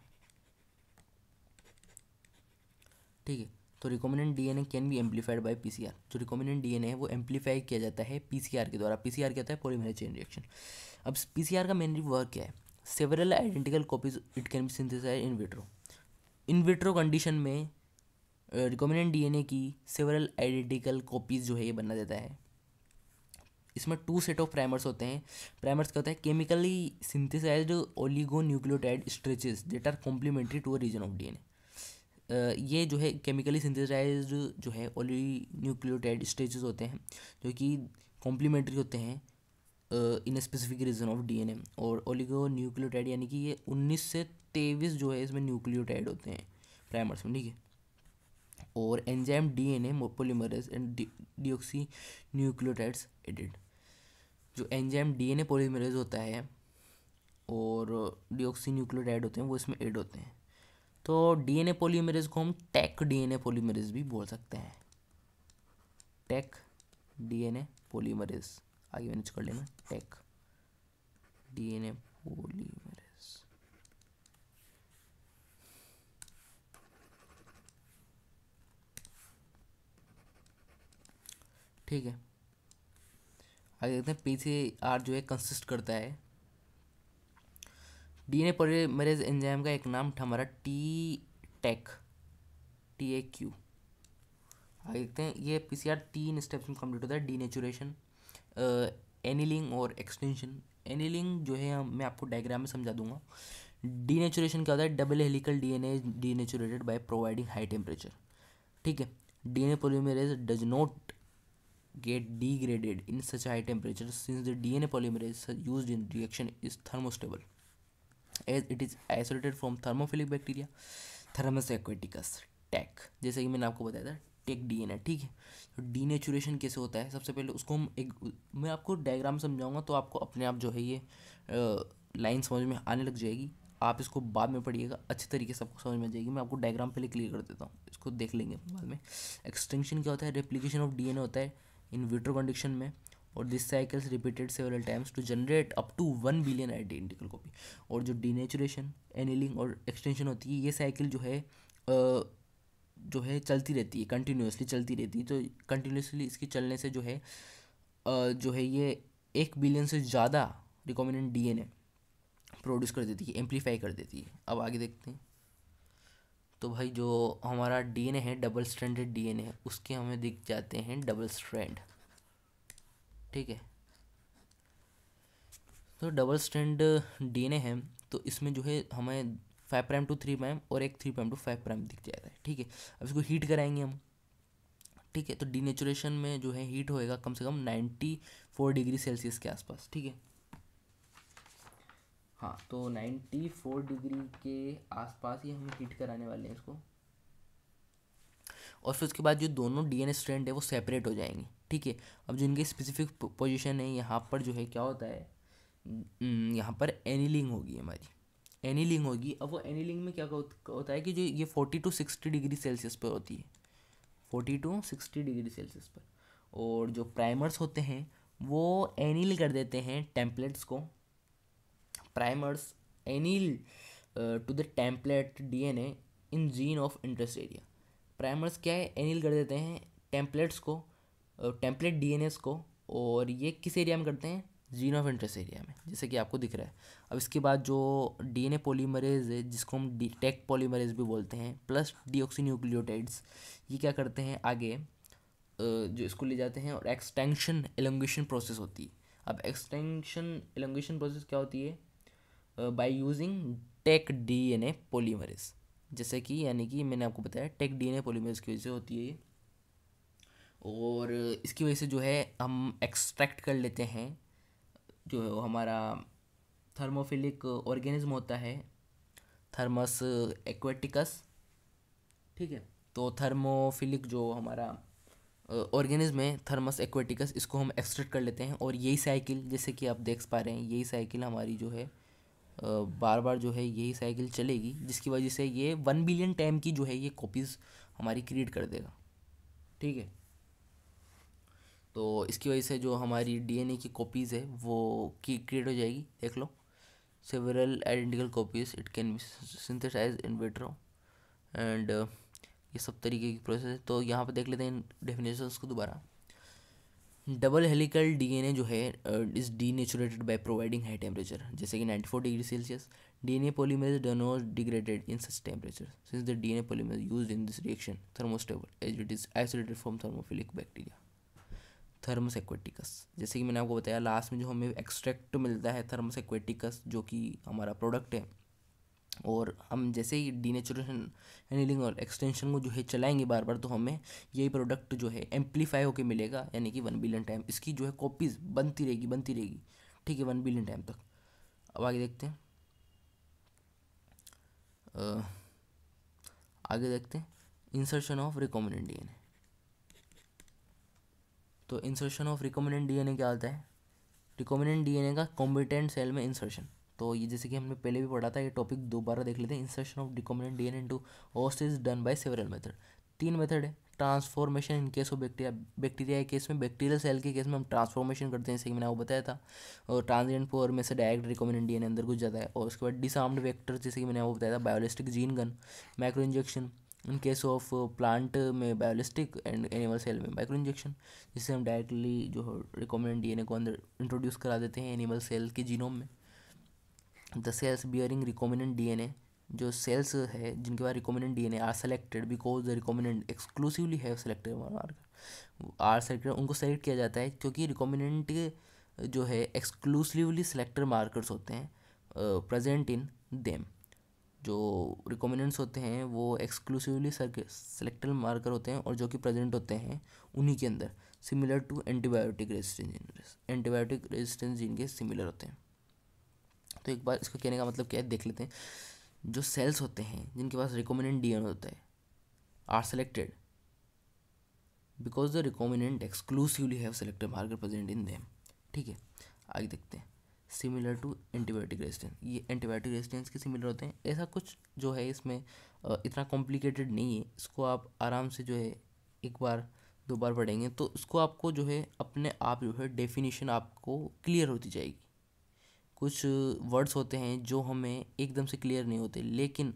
ठीक है तो an DNA can be amplified by PCR जो एन डीएनए है वो एम्पलीफाई किया जाता है पीसीआर के द्वारा पीसीआर क्या होता है पॉलीमरेज चेन रिएक्शन अब पीसीआर का मेनली वर्क क्या है several identical copies it can be synthesize in vitro in vitro condition में रिकॉमिनेंट डीएनए की सेवरल आइडेंटिकल कॉपीज़ जो है ये बना देता है इसमें टू सेट ऑफ प्राइमर्स होते हैं प्राइमर्स क्या होता है chemically synthesize oligo nucleotide stretches that are complementary to a region of DNA ये जो है केमिकली सिंथिसाइज जो है ओली न्यूक्लियोटाइड स्ट्रेचेस होते हैं जो कि कॉम्प्लीमेंट्री होते हैं in specific region of DNA और ओलिगो न्यूक्लियोटाइड यानी कि ये 19 से 23 जो है इसमें न्यूक्लियोटाइड होते हैं प्राइमर्स में ठीक है और enzyme DNA polymerase and deoxy nucleotides added जो एंजाइम डीएनए पॉलीमरेज होता है और डिओक्सी न्यूक्लियोटाइड होते हैं वो इसमें एड होते हैं तो डीएनए पॉलीमरेज को हम टेक डीएनए पॉलीमरेज भी बोल सकते हैं टेक डीएनए पॉलीमरेज आगे मैंने कर लेना टेक डीएनए पॉलीमरेज ठीक है आगे देखते हैं पीसीआर जो है कंसिस्ट करता है डीएनए पॉलीमरेज एंजाइम का एक नाम था हमारा T Taq T A Q आगे देखते हैं ये पीसीआर तीन स्टेप्स में कंप्लीट होता है डीनेचुरेशन एनीलिंग और एक्सटेंशन एनीलिंग जो है मैं आपको डायग्राम में समझा दूंगा डी नेचुरेशन क्या होता है double helical denatured by providing high temperature ठीक है D N DNA polymerase does not get degraded in such high temperature since the D N DNA polymerase use in reaction is thermostable as it is isolated from thermophilic bacteria Thermus aquaticus Taq जैसे कि मैंने आपको बताया था take DNA ठीक है तो denaturation कैसे होता है सबसे पहले उसको हम एक मैं आपको डायग्राम समझाऊंगा तो आपको अपने आप जो है ये लाइन समझ में आने लग जाएगी आप इसको बाद में पढ़िएगा अच्छे तरीके से आपको समझ में जाएगी मैं आपको डायग्राम पहले क्लियर कर देता हूँ इसको देख लेंगे बाद में एक्सटेंशन क्या होता है रेप्लीकेशन ऑफ डीएनए होता है इन विट्रो कंडीशन में और this cycles repeated several times to generate up to one billion identical copy और जो डीनेचुरेशन एनिलिंग और एक्सटेंशन होती है ये साइकिल जो है जो है चलती रहती है कंटिन्यूसली चलती रहती है तो कंटिन्यूसली इसके चलने से जो है जो है ये एक बिलियन से ज़्यादा रिकॉमिनेंट डीएनए प्रोड्यूस कर देती है एम्पलीफाई कर देती है अब आगे देखते हैं तो भाई जो हमारा डीएनए है डबल स्ट्रैंडेड डीएनए है उसके हमें दिख जाते हैं डबल स्ट्रैंड ठीक है तो डबल स्ट्रैंड डीएनए है तो इसमें जो है हमें five prime to three prime और एक three prime to five prime दिख जाएगा ठीक है अब इसको हीट कराएंगे हम ठीक है तो डीनेचुरेशन में जो है हीट होएगा कम से कम नाइन्टी फोर डिग्री सेल्सियस के आसपास ठीक है हाँ तो नाइन्टी फोर डिग्री के आसपास ही हम हीट कराने वाले हैं इसको और फिर उसके बाद जो दोनों डी एन है वो सेपरेट हो जाएंगे ठीक है अब जो इनके स्पेसिफिक पोजिशन है यहाँ पर जो है क्या होता है हम्म, यहाँ पर एनीलिंग होगी हमारी एनीलिंग होगी अब वो एनीलिंग में क्या होता है कि जो ये forty to sixty degree Celsius पर होती है forty to sixty degree Celsius पर और जो प्राइमर्स होते हैं वो एनील कर देते हैं टेम्पलेट्स को primers anneal to the template DNA in gene of interest area primers क्या है एनील कर देते हैं टेम्पलेट्स को टेम्पलेट डीएनएस को और ये किस एरिया में करते हैं जीन ऑफ इंटरेस्ट एरिया में जैसे कि आपको दिख रहा है अब इसके बाद जो डीएनए पॉलीमरेज है जिसको हम टेक पॉलीमरेज भी बोलते हैं प्लस डी न्यूक्लियोटाइड्स ये क्या करते हैं आगे जो इसको ले जाते हैं और एक्सटेंशन एलोंगेशन प्रोसेस होती है अब एक्सटेंशन एलोंगेशन प्रोसेस क्या होती है by using Taq a polymerase जैसे कि यानी कि मैंने आपको बताया टेक ए पॉलीमरेज की वजह से होती है ये और इसकी वजह से जो है हम एक्सट्रैक्ट कर लेते हैं जो है वो हमारा थर्मोफिलिक ऑर्गेनिज्म होता है थर्मस एक्वेटिकस ठीक है तो थर्मोफिलिक जो हमारा ऑर्गेनिज्म है थर्मस एक्वेटिकस इसको हम एक्सट्रैक्ट कर लेते हैं और यही साइकिल जैसे कि आप देख पा रहे हैं यही साइकिल हमारी जो है बार बार जो है यही साइकिल चलेगी जिसकी वजह से ये वन बिलियन टाइम की जो है ये कॉपीज़ हमारी क्रिएट कर देगा ठीक है तो इसकी वजह से जो हमारी डीएनए की कॉपीज़ है वो की क्रिएट हो जाएगी देख लो several identical copies it can be synthesize in vitro and ये सब तरीके की प्रोसेस है तो यहाँ पर देख लेते हैं डेफिनेशन को दोबारा डबल हेलिकल डीएनए जो है is denatured by providing high temperature जैसे कि ninety four degree Celsius DNA polymers do not degraded in such temperature since the DNA polymers used in this reaction thermostable as it is isolated from thermophilic bacteria Thermus aquaticus जैसे कि मैंने आपको बताया last में जो हमें extract मिलता है थर्मस एक्वेटिकस जो कि हमारा प्रोडक्ट है और हम जैसे ही डीनेचुरेशन एनिलिंग और एक्सटेंशन को जो है चलाएंगे बार बार तो हमें यही प्रोडक्ट जो है एम्पलीफाई होकर मिलेगा यानी कि वन बिलियन टाइम इसकी जो है कॉपीज़ बनती रहेगी बनती रहेगी ठीक है वन बिलियन टाइम तक अब आगे देखते हैं आगे देखते हैं इंसर्शन ऑफ रिकॉमिनेंट डी तो इंसर्शन ऑफ एन डीएनए क्या होता है एन डीएनए का कॉम्बिटेंट सेल में इंसर्शन तो ये जैसे कि हमने पहले भी पढ़ा था ये टॉपिक दोबारा देख लेते हैं insertion of an DNA into host is done by several method तीन मेथड है transformation in case of bacteria bacteria के केस में बैक्टीरियल सेल के केस में हम ट्रांसफॉर्मेशन करते हैं जैसे कि मैंने वो बताया था और ट्रांसजेंट पोअर में से डायरेक्ट एन डीएनए अंदर घुस जाता है और उसके बाद डिसआर्म्ड वेक्टर जैसे कि मैंने वो बताया था biolistic gene gun micro injection in case of plant में बायोलिस्टिक एंड एनिमल सेल में माइक्रो इंजेक्शन जिससे हम डायरेक्टली जो रिकॉमेंडेंट डी को अंदर इंट्रोड्यूस करा देते हैं एनिमल सेल के जीनोम में the cells bearing recombinant D जो सेल्स है जिनके पास recombinant D are selected because the recombinant exclusively है सेलेक्टेड आर सेलेक्टेड उनको सेलेक्ट किया जाता है क्योंकि रिकॉमिनेंट जो है एक्सक्लूसिवली सेलेक्टर मार्कर्स होते हैं प्रेजेंट इन देम जो रिकॉमेंडेंट्स होते हैं वो एक्सक्लूसिवली सेलेक्टेड मार्कर होते हैं और जो कि प्रेजेंट होते हैं उन्हीं के अंदर similar to antibiotic resistance gene antibiotic resistance gene के सिमिलर होते हैं तो एक बार इसका कहने का मतलब क्या है देख लेते हैं जो सेल्स होते हैं जिनके पास रिकॉमेंडेंट डी होता है are selected because the recombinant exclusively have selected marker present in them ठीक है आगे देखते हैं सिमिलर टू एंटीबायोटिक रेजिस्टेंस ये एंटीबायोटिक रेजिस्टेंस के सिमिलर होते हैं ऐसा कुछ जो है इसमें इतना कॉम्प्लिकेटेड नहीं है इसको आप आराम से जो है एक बार दो बार पढ़ेंगे तो उसको आपको जो है अपने आप जो है डेफिनेशन आपको क्लियर होती जाएगी कुछ वर्ड्स होते हैं जो हमें एकदम से क्लियर नहीं होते लेकिन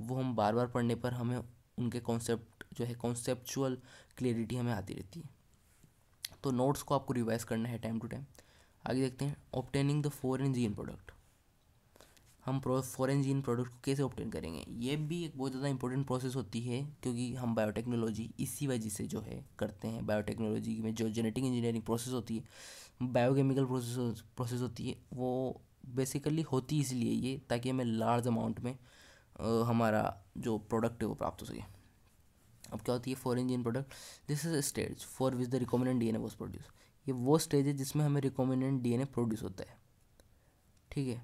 वो हम बार बार पढ़ने पर हमें उनके कॉन्सेप्ट जो है कॉन्सेप्चुअल क्लियरिटी हमें आती रहती है तो नोट्स को आपको रिवाइज़ करना है टाइम टू टाइम आगे देखते हैं obtaining the foreign gene product हम प्रो फॉरेन जीन प्रोडक्ट को कैसे ऑप्टेन करेंगे ये भी एक बहुत ज़्यादा इंपॉर्टेंट प्रोसेस होती है क्योंकि हम बायोटेक्नोलॉजी इसी वजह से जो है करते हैं बायोटेक्नोलॉजी में जो जेनेटिक इंजीनियरिंग प्रोसेस होती है बायोकेमिकल प्रोसेस प्रोसेस होती है वो बेसिकली होती इसलिए ये ताकि हमें लार्ज अमाउंट में आ, हमारा जो प्रोडक्ट है वो प्राप्त हो सके अब क्या होती है foreign gene product this is state for which the recombinant D N A was produce ये वो स्टेज है जिसमें हमें रिकॉमिनेंट डीएनए प्रोड्यूस होता है ठीक है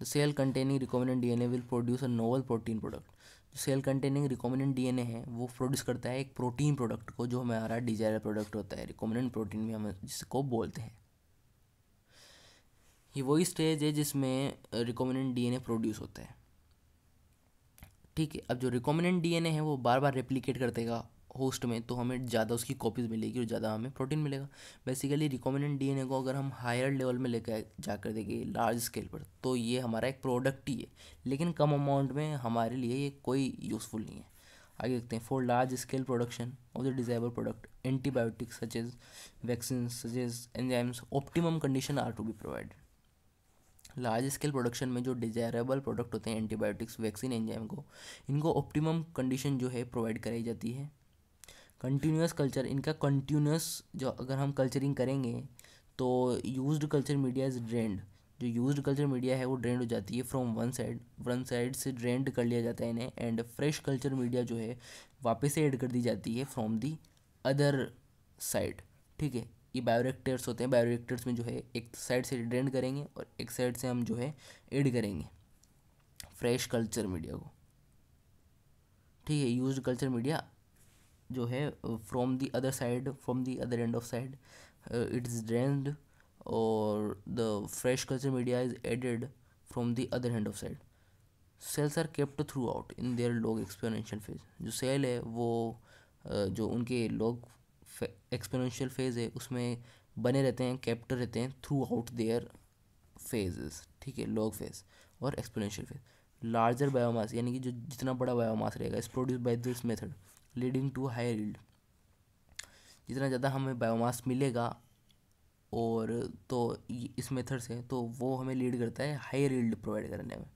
the cell containing recombinant DNA will produce a novel protein product जो सेल कंटेनिंग रिकॉमिनेंट डीएनए है वो प्रोड्यूस करता है एक प्रोटीन प्रोडक्ट को जो हमारा डिजायर प्रोडक्ट होता है रिकॉमिनेंट प्रोटीन भी हमें जिसको बोलते हैं ये वही स्टेज है जिसमें रिकॉमिनेंट डीएनए प्रोड्यूस होता है ठीक है अब जो रिकॉमिनेंट डीएनए है वो बार बार रेप्लीकेट कर देगा होस्ट में तो हमें ज़्यादा उसकी कॉपीज़ मिलेगी और ज़्यादा हमें प्रोटीन मिलेगा बेसिकली रिकॉमेंडेंट डीएनए को अगर हम हायर लेवल में लेकर जाकर देंगे लार्ज स्केल पर तो ये हमारा एक प्रोडक्ट ही है लेकिन कम अमाउंट में हमारे लिए ये कोई यूज़फुल नहीं है आगे देखते हैं for large scale production of the desirable product antibiotics such as vaccine such as enzymes optimum condition are to be provided large scale production में जो डिजायरेबल प्रोडक्ट होते हैं एंटीबायोटिक्स वैक्सीन एंजाइम को इनको ऑप्टिमम कंडीशन जो है provide कराई जाती है कंटिन्यूस कल्चर इनका कंटिन्यूस जो अगर हम कल्चरिंग करेंगे तो use culture media is drained जो यूज्ड कल्चर मीडिया है वो ड्रेंड हो जाती है from one side one side से ड्रेंड कर लिया जाता है इन्हें एंड फ्रेश कल्चर मीडिया जो है वापस से ऐड कर दी जाती है फ्रॉम दी अदर साइड ठीक है ये बायोरेक्टर्स होते हैं बायोरेक्टर्स में जो है एक साइड से ड्रेंड करेंगे और एक साइड से हम जो है ऐड करेंगे फ्रेश कल्चर मीडिया को ठीक है यूज़ कल्चर मीडिया जो है from the other side from the other end of side it's drained और the fresh culture media is added from the other hand of side cells are kept throughout in their log exponential phase जो cell है वो जो उनके log experiential phase है उसमें बने रहते हैं कैप्ट रहते हैं थ्रू आउट देयर फेजेस ठीक है लॉग फेज और एक्सपेरेंशियल फेज लार्जर बायोमास यानी कि जो जितना बड़ा बायोमास रहेगा is produce by this method leading to higher yield जितना ज़्यादा हमें बायोमास मिलेगा और तो इस मेथड से तो वो हमें लीड करता है हायर यील्ड प्रोवाइड करने में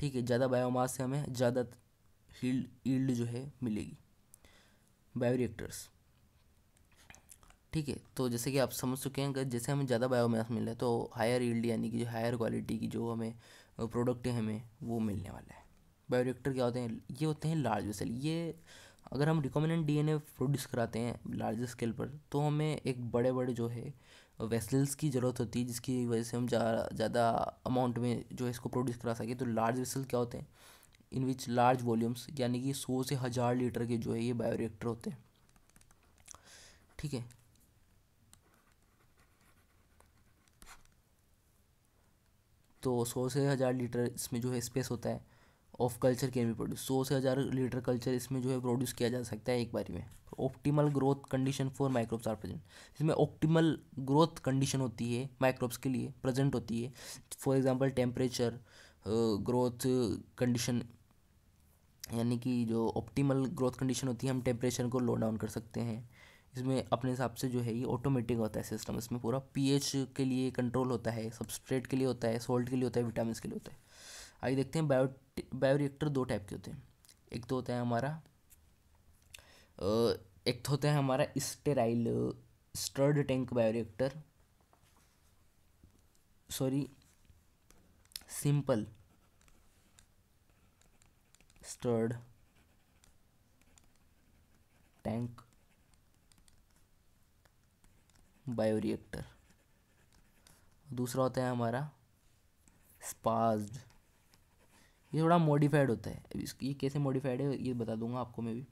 ठीक है ज़्यादा बायोमास से हमें ज़्यादा यील्ड ईल्ड जो है मिलेगी बायोरिएक्टर्स ठीक है तो जैसे कि आप समझ चुके हैं कि जैसे हमें ज़्यादा बायोमास मिल रहा है तो हायर ईल्ड यानी कि जो हायर क्वालिटी की जो हमें प्रोडक्ट है हमें वो मिलने वाला है बायोरिएक्टर क्या होते हैं ये होते हैं लार्ज वेसल ये अगर हम रिकॉमिनेंट डीएनए प्रोड्यूस कराते हैं लार्ज स्केल पर तो हमें एक बड़े बड़े जो है वेसल्स की ज़रूरत होती है जिसकी वजह से हम ज़्यादा अमाउंट में जो है इसको प्रोड्यूस करा सके तो लार्ज वेसल क्या होते हैं इन विच लार्ज वॉल्यूम्स यानी कि सौ से हज़ार लीटर के जो है ये बायोरिएक्टर होते हैं ठीक है तो सौ से हज़ार लीटर इसमें जो है स्पेस होता है ऑफ कल्चर कैन भी प्रोड्यूस सौ से हज़ार लीटर कल्चर इसमें जो है प्रोड्यूस किया जा सकता है एक बारी में optimal growth condition for microbes are present इसमें ऑप्टिमल ग्रोथ कंडीशन होती है माइक्रोब्स के लिए प्रेजेंट होती है for example temperature growth condition यानी कि जो ऑप्टिमल ग्रोथ कंडीशन होती है हम टेम्परेचर को लो डाउन कर सकते हैं इसमें अपने हिसाब से जो है ये ऑटोमेटिक होता है सिस्टम इसमें पूरा पीएच के लिए कंट्रोल होता है सबस्ट्रेट के लिए होता है सॉल्ट के लिए होता है विटामिन के लिए होता है आइए देखते हैं बायो बायोरिएक्टर दो टाइप के होते हैं एक तो होता है हमारा एक तो होता है हमारा sterile stirred tank bioreactor sorry simple stirred tank bioreactor दूसरा होता है हमारा स्पाज्ड ये थोड़ा मॉडिफाइड होता है इसकी ये कैसे मॉडिफाइड है ये बता दूंगा आपको मैं भी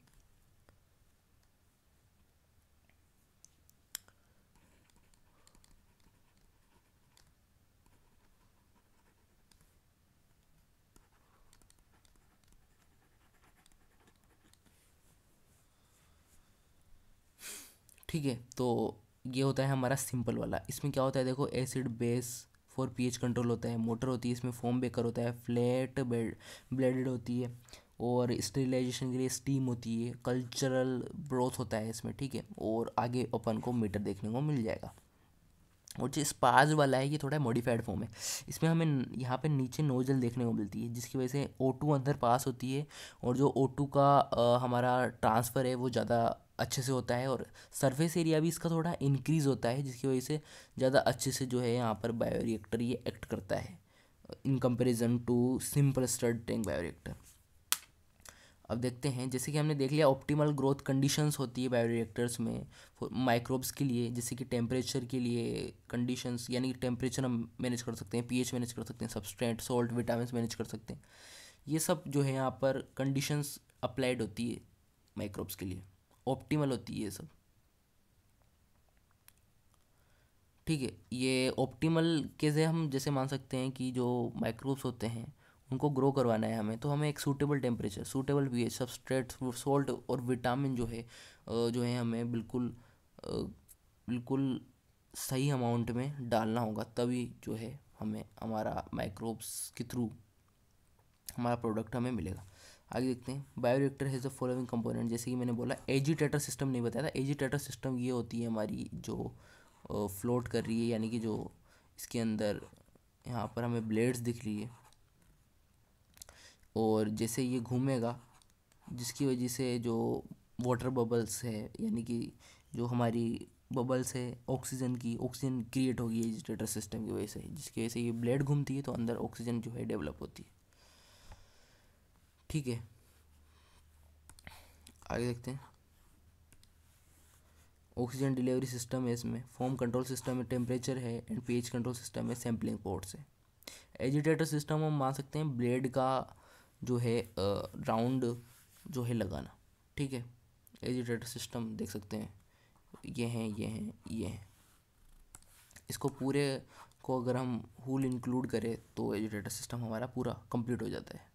ठीक है तो ये होता है हमारा सिंपल वाला इसमें क्या होता है देखो acid base for pH control होता है मोटर होती है इसमें फोम बेकर होता है फ्लैट ब्लेडेड होती है और स्टेलाइजेशन के लिए स्टीम होती है कल्चरल ब्रोथ होता है इसमें ठीक है और आगे अपन को मीटर देखने को मिल जाएगा और जो स्पाज वाला है ये थोड़ा मॉडिफाइड फॉर्म है इसमें हमें यहाँ पे नीचे नोजल देखने को मिलती है जिसकी वजह से ओ टू अंदर पास होती है और जो ओ टू का आ, हमारा ट्रांसफ़र है वो ज़्यादा अच्छे से होता है और सरफेस एरिया भी इसका थोड़ा इंक्रीज़ होता है जिसकी वजह से ज़्यादा अच्छे से जो है यहाँ पर बायोरिएक्टर ये एक्ट करता है in comparison to simple stirred tank bioreactor अब देखते हैं जैसे कि हमने देख लिया ऑप्टिमल ग्रोथ कंडीशंस होती है बायोरिएक्टर्स में माइक्रोब्स के लिए जैसे कि टेम्परेचर के लिए कंडीशंस यानी कि टेम्परेचर हम मैनेज कर सकते हैं पीएच मैनेज कर सकते हैं सबस्ट्रेंट सॉल्ट विटामिन मैनेज कर सकते हैं ये सब जो है यहाँ पर कंडीशंस अप्लाइड होती है माइक्रोब्स के लिए ऑप्टिमल होती है ये सब ठीक है ये ऑप्टिमल के हम जैसे मान सकते हैं कि जो माइक्रोब्स होते हैं उनको ग्रो करवाना है हमें तो हमें एक suitable temperature suitable P H substrate salt और विटामिन जो है जो है हमें बिल्कुल बिल्कुल सही अमाउंट में डालना होगा तभी जो है हमें हमारा माइक्रोब्स के थ्रू हमारा प्रोडक्ट हमें मिलेगा आगे देखते हैं bioreactor has the following component जैसे कि मैंने बोला एजिटेटर सिस्टम नहीं बताया था एजिटेटर सिस्टम ये होती है हमारी जो फ्लोट कर रही है यानी कि जो इसके अंदर यहाँ पर हमें ब्लेड्स दिख रही है और जैसे ये घूमेगा जिसकी वजह से जो वाटर बबल्स है यानी कि जो हमारी बबल्स है ऑक्सीजन की ऑक्सीजन क्रिएट होगी एजिटेटर सिस्टम की वजह से जिसकी वजह से ये ब्लेड घूमती है तो अंदर ऑक्सीजन जो है डेवलप होती है ठीक है आगे देखते हैं ऑक्सीजन डिलीवरी सिस्टम है इसमें फॉर्म कंट्रोल सिस्टम है टेम्परेचर है एंड पीएच कंट्रोल सिस्टम है सैम्पलिंग पोर्ट्स है एजिटेटर सिस्टम हम मान सकते हैं ब्लेड का जो है राउंड जो है लगाना ठीक है एजिटेटर सिस्टम देख सकते हैं ये हैं ये हैं ये हैं इसको पूरे को अगर हम हुल इंक्लूड करें तो एजिटेटर सिस्टम हमारा पूरा कंप्लीट हो जाता है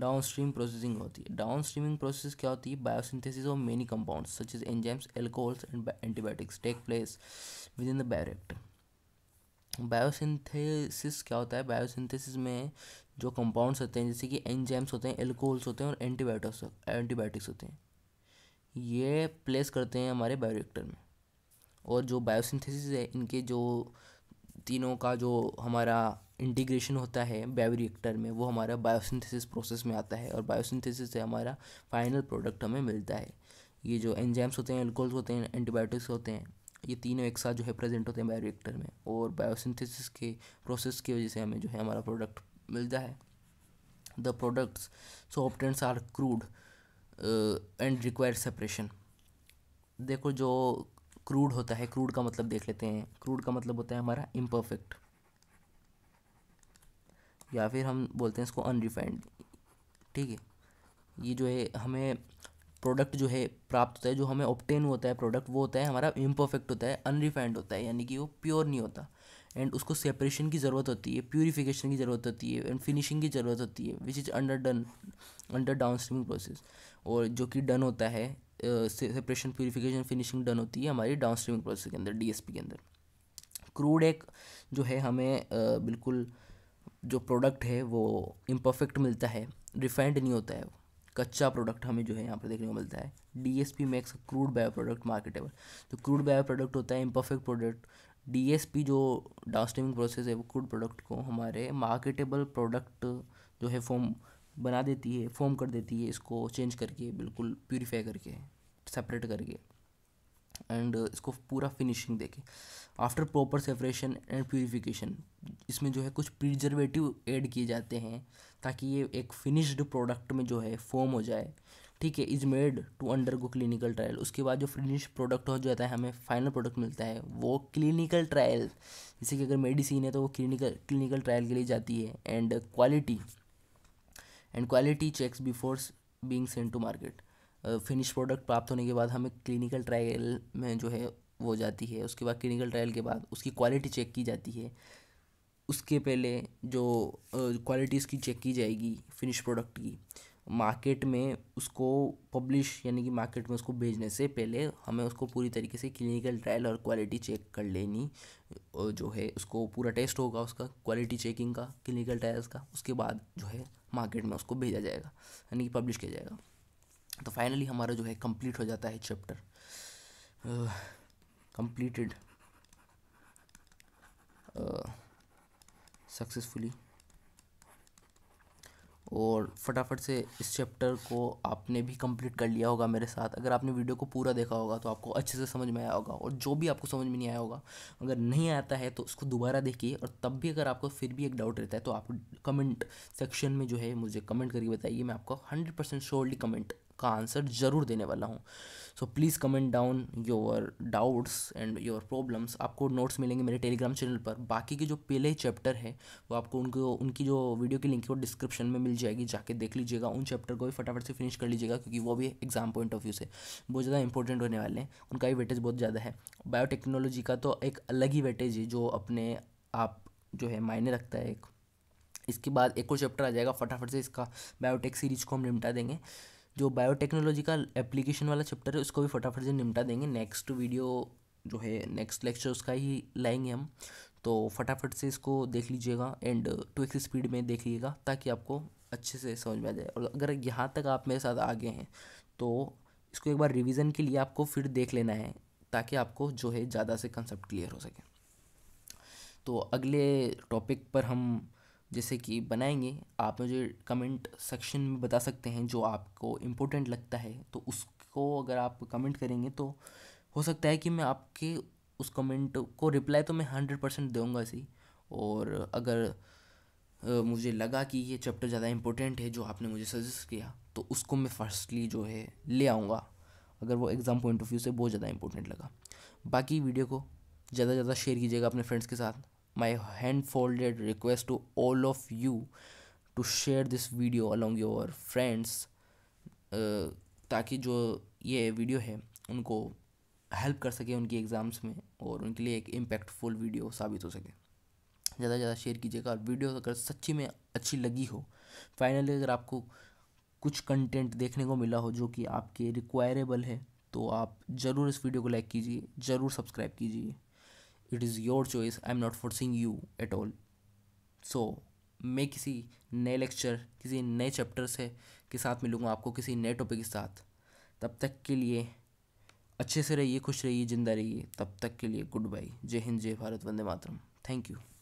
डाउन स्ट्रीम प्रोसेसिंग होती है डाउन स्ट्रीमिंग प्रोसेस क्या होती है biosynthesis of many compounds such is enzymes alcohols and antibiotics take place within the bioreactor biosynthesis क्या होता है बायोसिंथेसिस में जो कंपाउंड्स होते हैं जैसे कि एंजाइम्स होते हैं एल्कोहल्स होते हैं और एंटीबायोटिक्स एंटीबायोटिक्स होते हैं ये प्लेस करते हैं हमारे बायोरिएक्टर में और जो बायोसिंथेसिस है इनके जो तीनों का जो हमारा इंटीग्रेशन होता है बायोरिएक्टर में वो हमारा बायोसिंथेसिस प्रोसेस में आता है और बायोसिंथेसिस से हमारा फाइनल प्रोडक्ट हमें मिलता है ये जो एंजाइम्स होते हैं एल्कोहल्स होते हैं एंटीबायोटिक्स होते हैं ये तीनों एक साथ जो है प्रेजेंट होते हैं बायोरिएक्टर में और बायोसिंथेसिस के प्रोसेस की वजह से हमें जो है हमारा प्रोडक्ट मिलता है the products so obtained are crude and require separation देखो जो क्रूड होता है क्रूड का मतलब देख लेते हैं क्रूड का मतलब होता है हमारा इम्परफेक्ट या फिर हम बोलते हैं इसको अनरिफाइंड ठीक है ये जो है हमें प्रोडक्ट जो है प्राप्त होता है जो हमें ऑप्टेन होता है प्रोडक्ट वो होता है हमारा इम्परफेक्ट होता है अनरिफाइंड होता है यानी कि वो प्योर नहीं होता एंड उसको सेपरेशन की ज़रूरत होती है प्योरीफिकेशन की ज़रूरत होती है एंड फिनिशिंग की ज़रूरत होती है which is undergone under down streaming process और जो कि डन होता है सेपरेशन प्योरीफिकेशन फिनिशिंग डन होती है हमारी डाउन स्ट्रीमिंग प्रोसेस के अंदर डी के अंदर क्रूड एक जो है हमें बिल्कुल जो प्रोडक्ट है वो इम्परफेक्ट मिलता है रिफाइंड नहीं होता है कच्चा प्रोडक्ट हमें जो है यहाँ पर देखने को मिलता है D S P makes crude bio product marketable तो क्रूड बायो प्रोडक्ट होता है इम्परफेक्ट प्रोडक्ट डीएसपी जो डाउन स्ट्रीमिंग प्रोसेस है वो क्रूड प्रोडक्ट को हमारे मार्केटेबल प्रोडक्ट जो है फॉर्म बना देती है फॉर्म कर देती है इसको चेंज करके बिल्कुल प्योरीफाई करके सेपरेट करके एंड इसको पूरा फिनिशिंग देके after proper separation and purification इसमें जो है कुछ प्रिजर्वेटिव ऐड किए जाते हैं ताकि ये एक फिनिश्ड प्रोडक्ट में जो है फॉर्म हो जाए ठीक है is made to undergo clinical trial उसके बाद जो फिनिश प्रोडक्ट हो जाता है हमें फाइनल प्रोडक्ट मिलता है वो क्लिनिकल ट्रायल जैसे कि अगर मेडिसिन है तो वो क्लिनिकल क्लिनिकल ट्रायल के लिए जाती है and quality and quality checks before being sent to market finish product प्राप्त होने के बाद हमें क्लिनिकल ट्रायल में जो है वो जाती है उसके बाद क्लिनिकल ट्रायल के बाद उसकी क्वालिटी चेक की जाती है उसके पहले जो क्वालिटीज़ की चेक की जाएगी फिनिश प्रोडक्ट की मार्केट में उसको पब्लिश यानी कि मार्केट में उसको भेजने से पहले हमें उसको पूरी तरीके से क्लिनिकल ट्रायल और क्वालिटी चेक कर लेनी जो है उसको पूरा टेस्ट होगा उसका क्वालिटी चेकिंग का क्लिनिकल ट्रायल्स का उसके बाद जो है मार्केट में उसको भेजा जाएगा यानी कि पब्लिश किया जाएगा तो फाइनली हमारा जो है कंप्लीट हो जाता है चैप्टर कंप्लीटेड सक्सेसफुली और फटाफट से इस चैप्टर को आपने भी कंप्लीट कर लिया होगा मेरे साथ अगर आपने वीडियो को पूरा देखा होगा तो आपको अच्छे से समझ में आया होगा और जो भी आपको समझ में नहीं आया होगा अगर नहीं आता है तो उसको दोबारा देखिए और तब भी अगर आपको फिर भी एक डाउट रहता है तो आप कमेंट सेक्शन में जो है मुझे कमेंट करके बताइए मैं आपको हंड्रेड परसेंट श्योरली कमेंट का आंसर ज़रूर देने वाला हूँ so please comment down your doubts and your problems आपको नोट्स मिलेंगे मेरे टेलीग्राम चैनल पर बाकी के जो पहले चैप्टर है वो आपको उनको उनकी जो वीडियो की लिंक है वो डिस्क्रिप्शन में मिल जाएगी जाके देख लीजिएगा उन चैप्टर को भी फटाफट से फिनिश कर लीजिएगा क्योंकि वो भी एग्जाम पॉइंट ऑफ व्यू से बहुत ज़्यादा इंपॉर्टेंट होने वाले हैं उनका भी वेटेज बहुत ज़्यादा है बायोटेक्नोलॉजी का तो एक अलग ही वेटेज है जो अपने आप जो है मायने रखता है एक इसके बाद एक और चैप्टर आ जाएगा फटाफट से इसका बायोटेक सीरीज को हम निपटा देंगे जो बायोटेक्नोलॉजी का एप्लीकेशन वाला चैप्टर है उसको भी फटाफट से निपटा देंगे नेक्स्ट वीडियो जो है नेक्स्ट लेक्चर उसका ही लाएंगे हम तो फटाफट से इसको देख लीजिएगा एंड टू एक्स स्पीड में देख लीजिएगा ताकि आपको अच्छे से समझ में आ जाए और अगर यहाँ तक आप मेरे साथ आगे हैं तो इसको एक बार रिवीजन के लिए आपको फिर देख लेना है ताकि आपको जो है ज़्यादा से कंसेप्ट क्लियर हो सके तो अगले टॉपिक पर हम जैसे कि बनाएंगे आप मुझे कमेंट सेक्शन में बता सकते हैं जो आपको इम्पोर्टेंट लगता है तो उसको अगर आप कमेंट करेंगे तो हो सकता है कि मैं आपके उस कमेंट को रिप्लाई तो मैं हंड्रेड परसेंट दूँगा इसी और अगर मुझे लगा कि ये चैप्टर ज़्यादा इम्पोर्टेंट है जो आपने मुझे सजेस्ट किया तो उसको मैं फर्स्टली जो है ले आऊँगा अगर वो एग्ज़ाम पॉइंट ऑफ व्यू से बहुत ज़्यादा इंपॉर्टेंट लगा बाकी वीडियो को ज़्यादा से ज़्यादा शेयर कीजिएगा अपने फ्रेंड्स के साथ my hand-folded request to all of you to share this video along your friends uh, ताकि जो ये वीडियो है उनको हेल्प कर सके उनकी एग्ज़ाम्स में और उनके लिए एक इम्पैक्टफुल वीडियो साबित हो सके ज़्यादा से ज़्यादा शेयर कीजिएगा और वीडियो अगर सच्ची में अच्छी लगी हो फाइनली अगर आपको कुछ कंटेंट देखने को मिला हो जो कि आपके रिक्वायरेबल है तो आप ज़रूर इस वीडियो को लाइक कीजिए ज़रूर सब्सक्राइब कीजिए it is your choice I am not forcing you at all so मैं किसी नए लेक्चर किसी नए चैप्टर से के साथ मिलूँगा आपको किसी नए टॉपिक के साथ तब तक के लिए अच्छे से रहिए खुश रहिए ज़िंदा रहिए तब तक के लिए गुड बाय जय हिंद जय भारत वंदे मातरम थैंक यू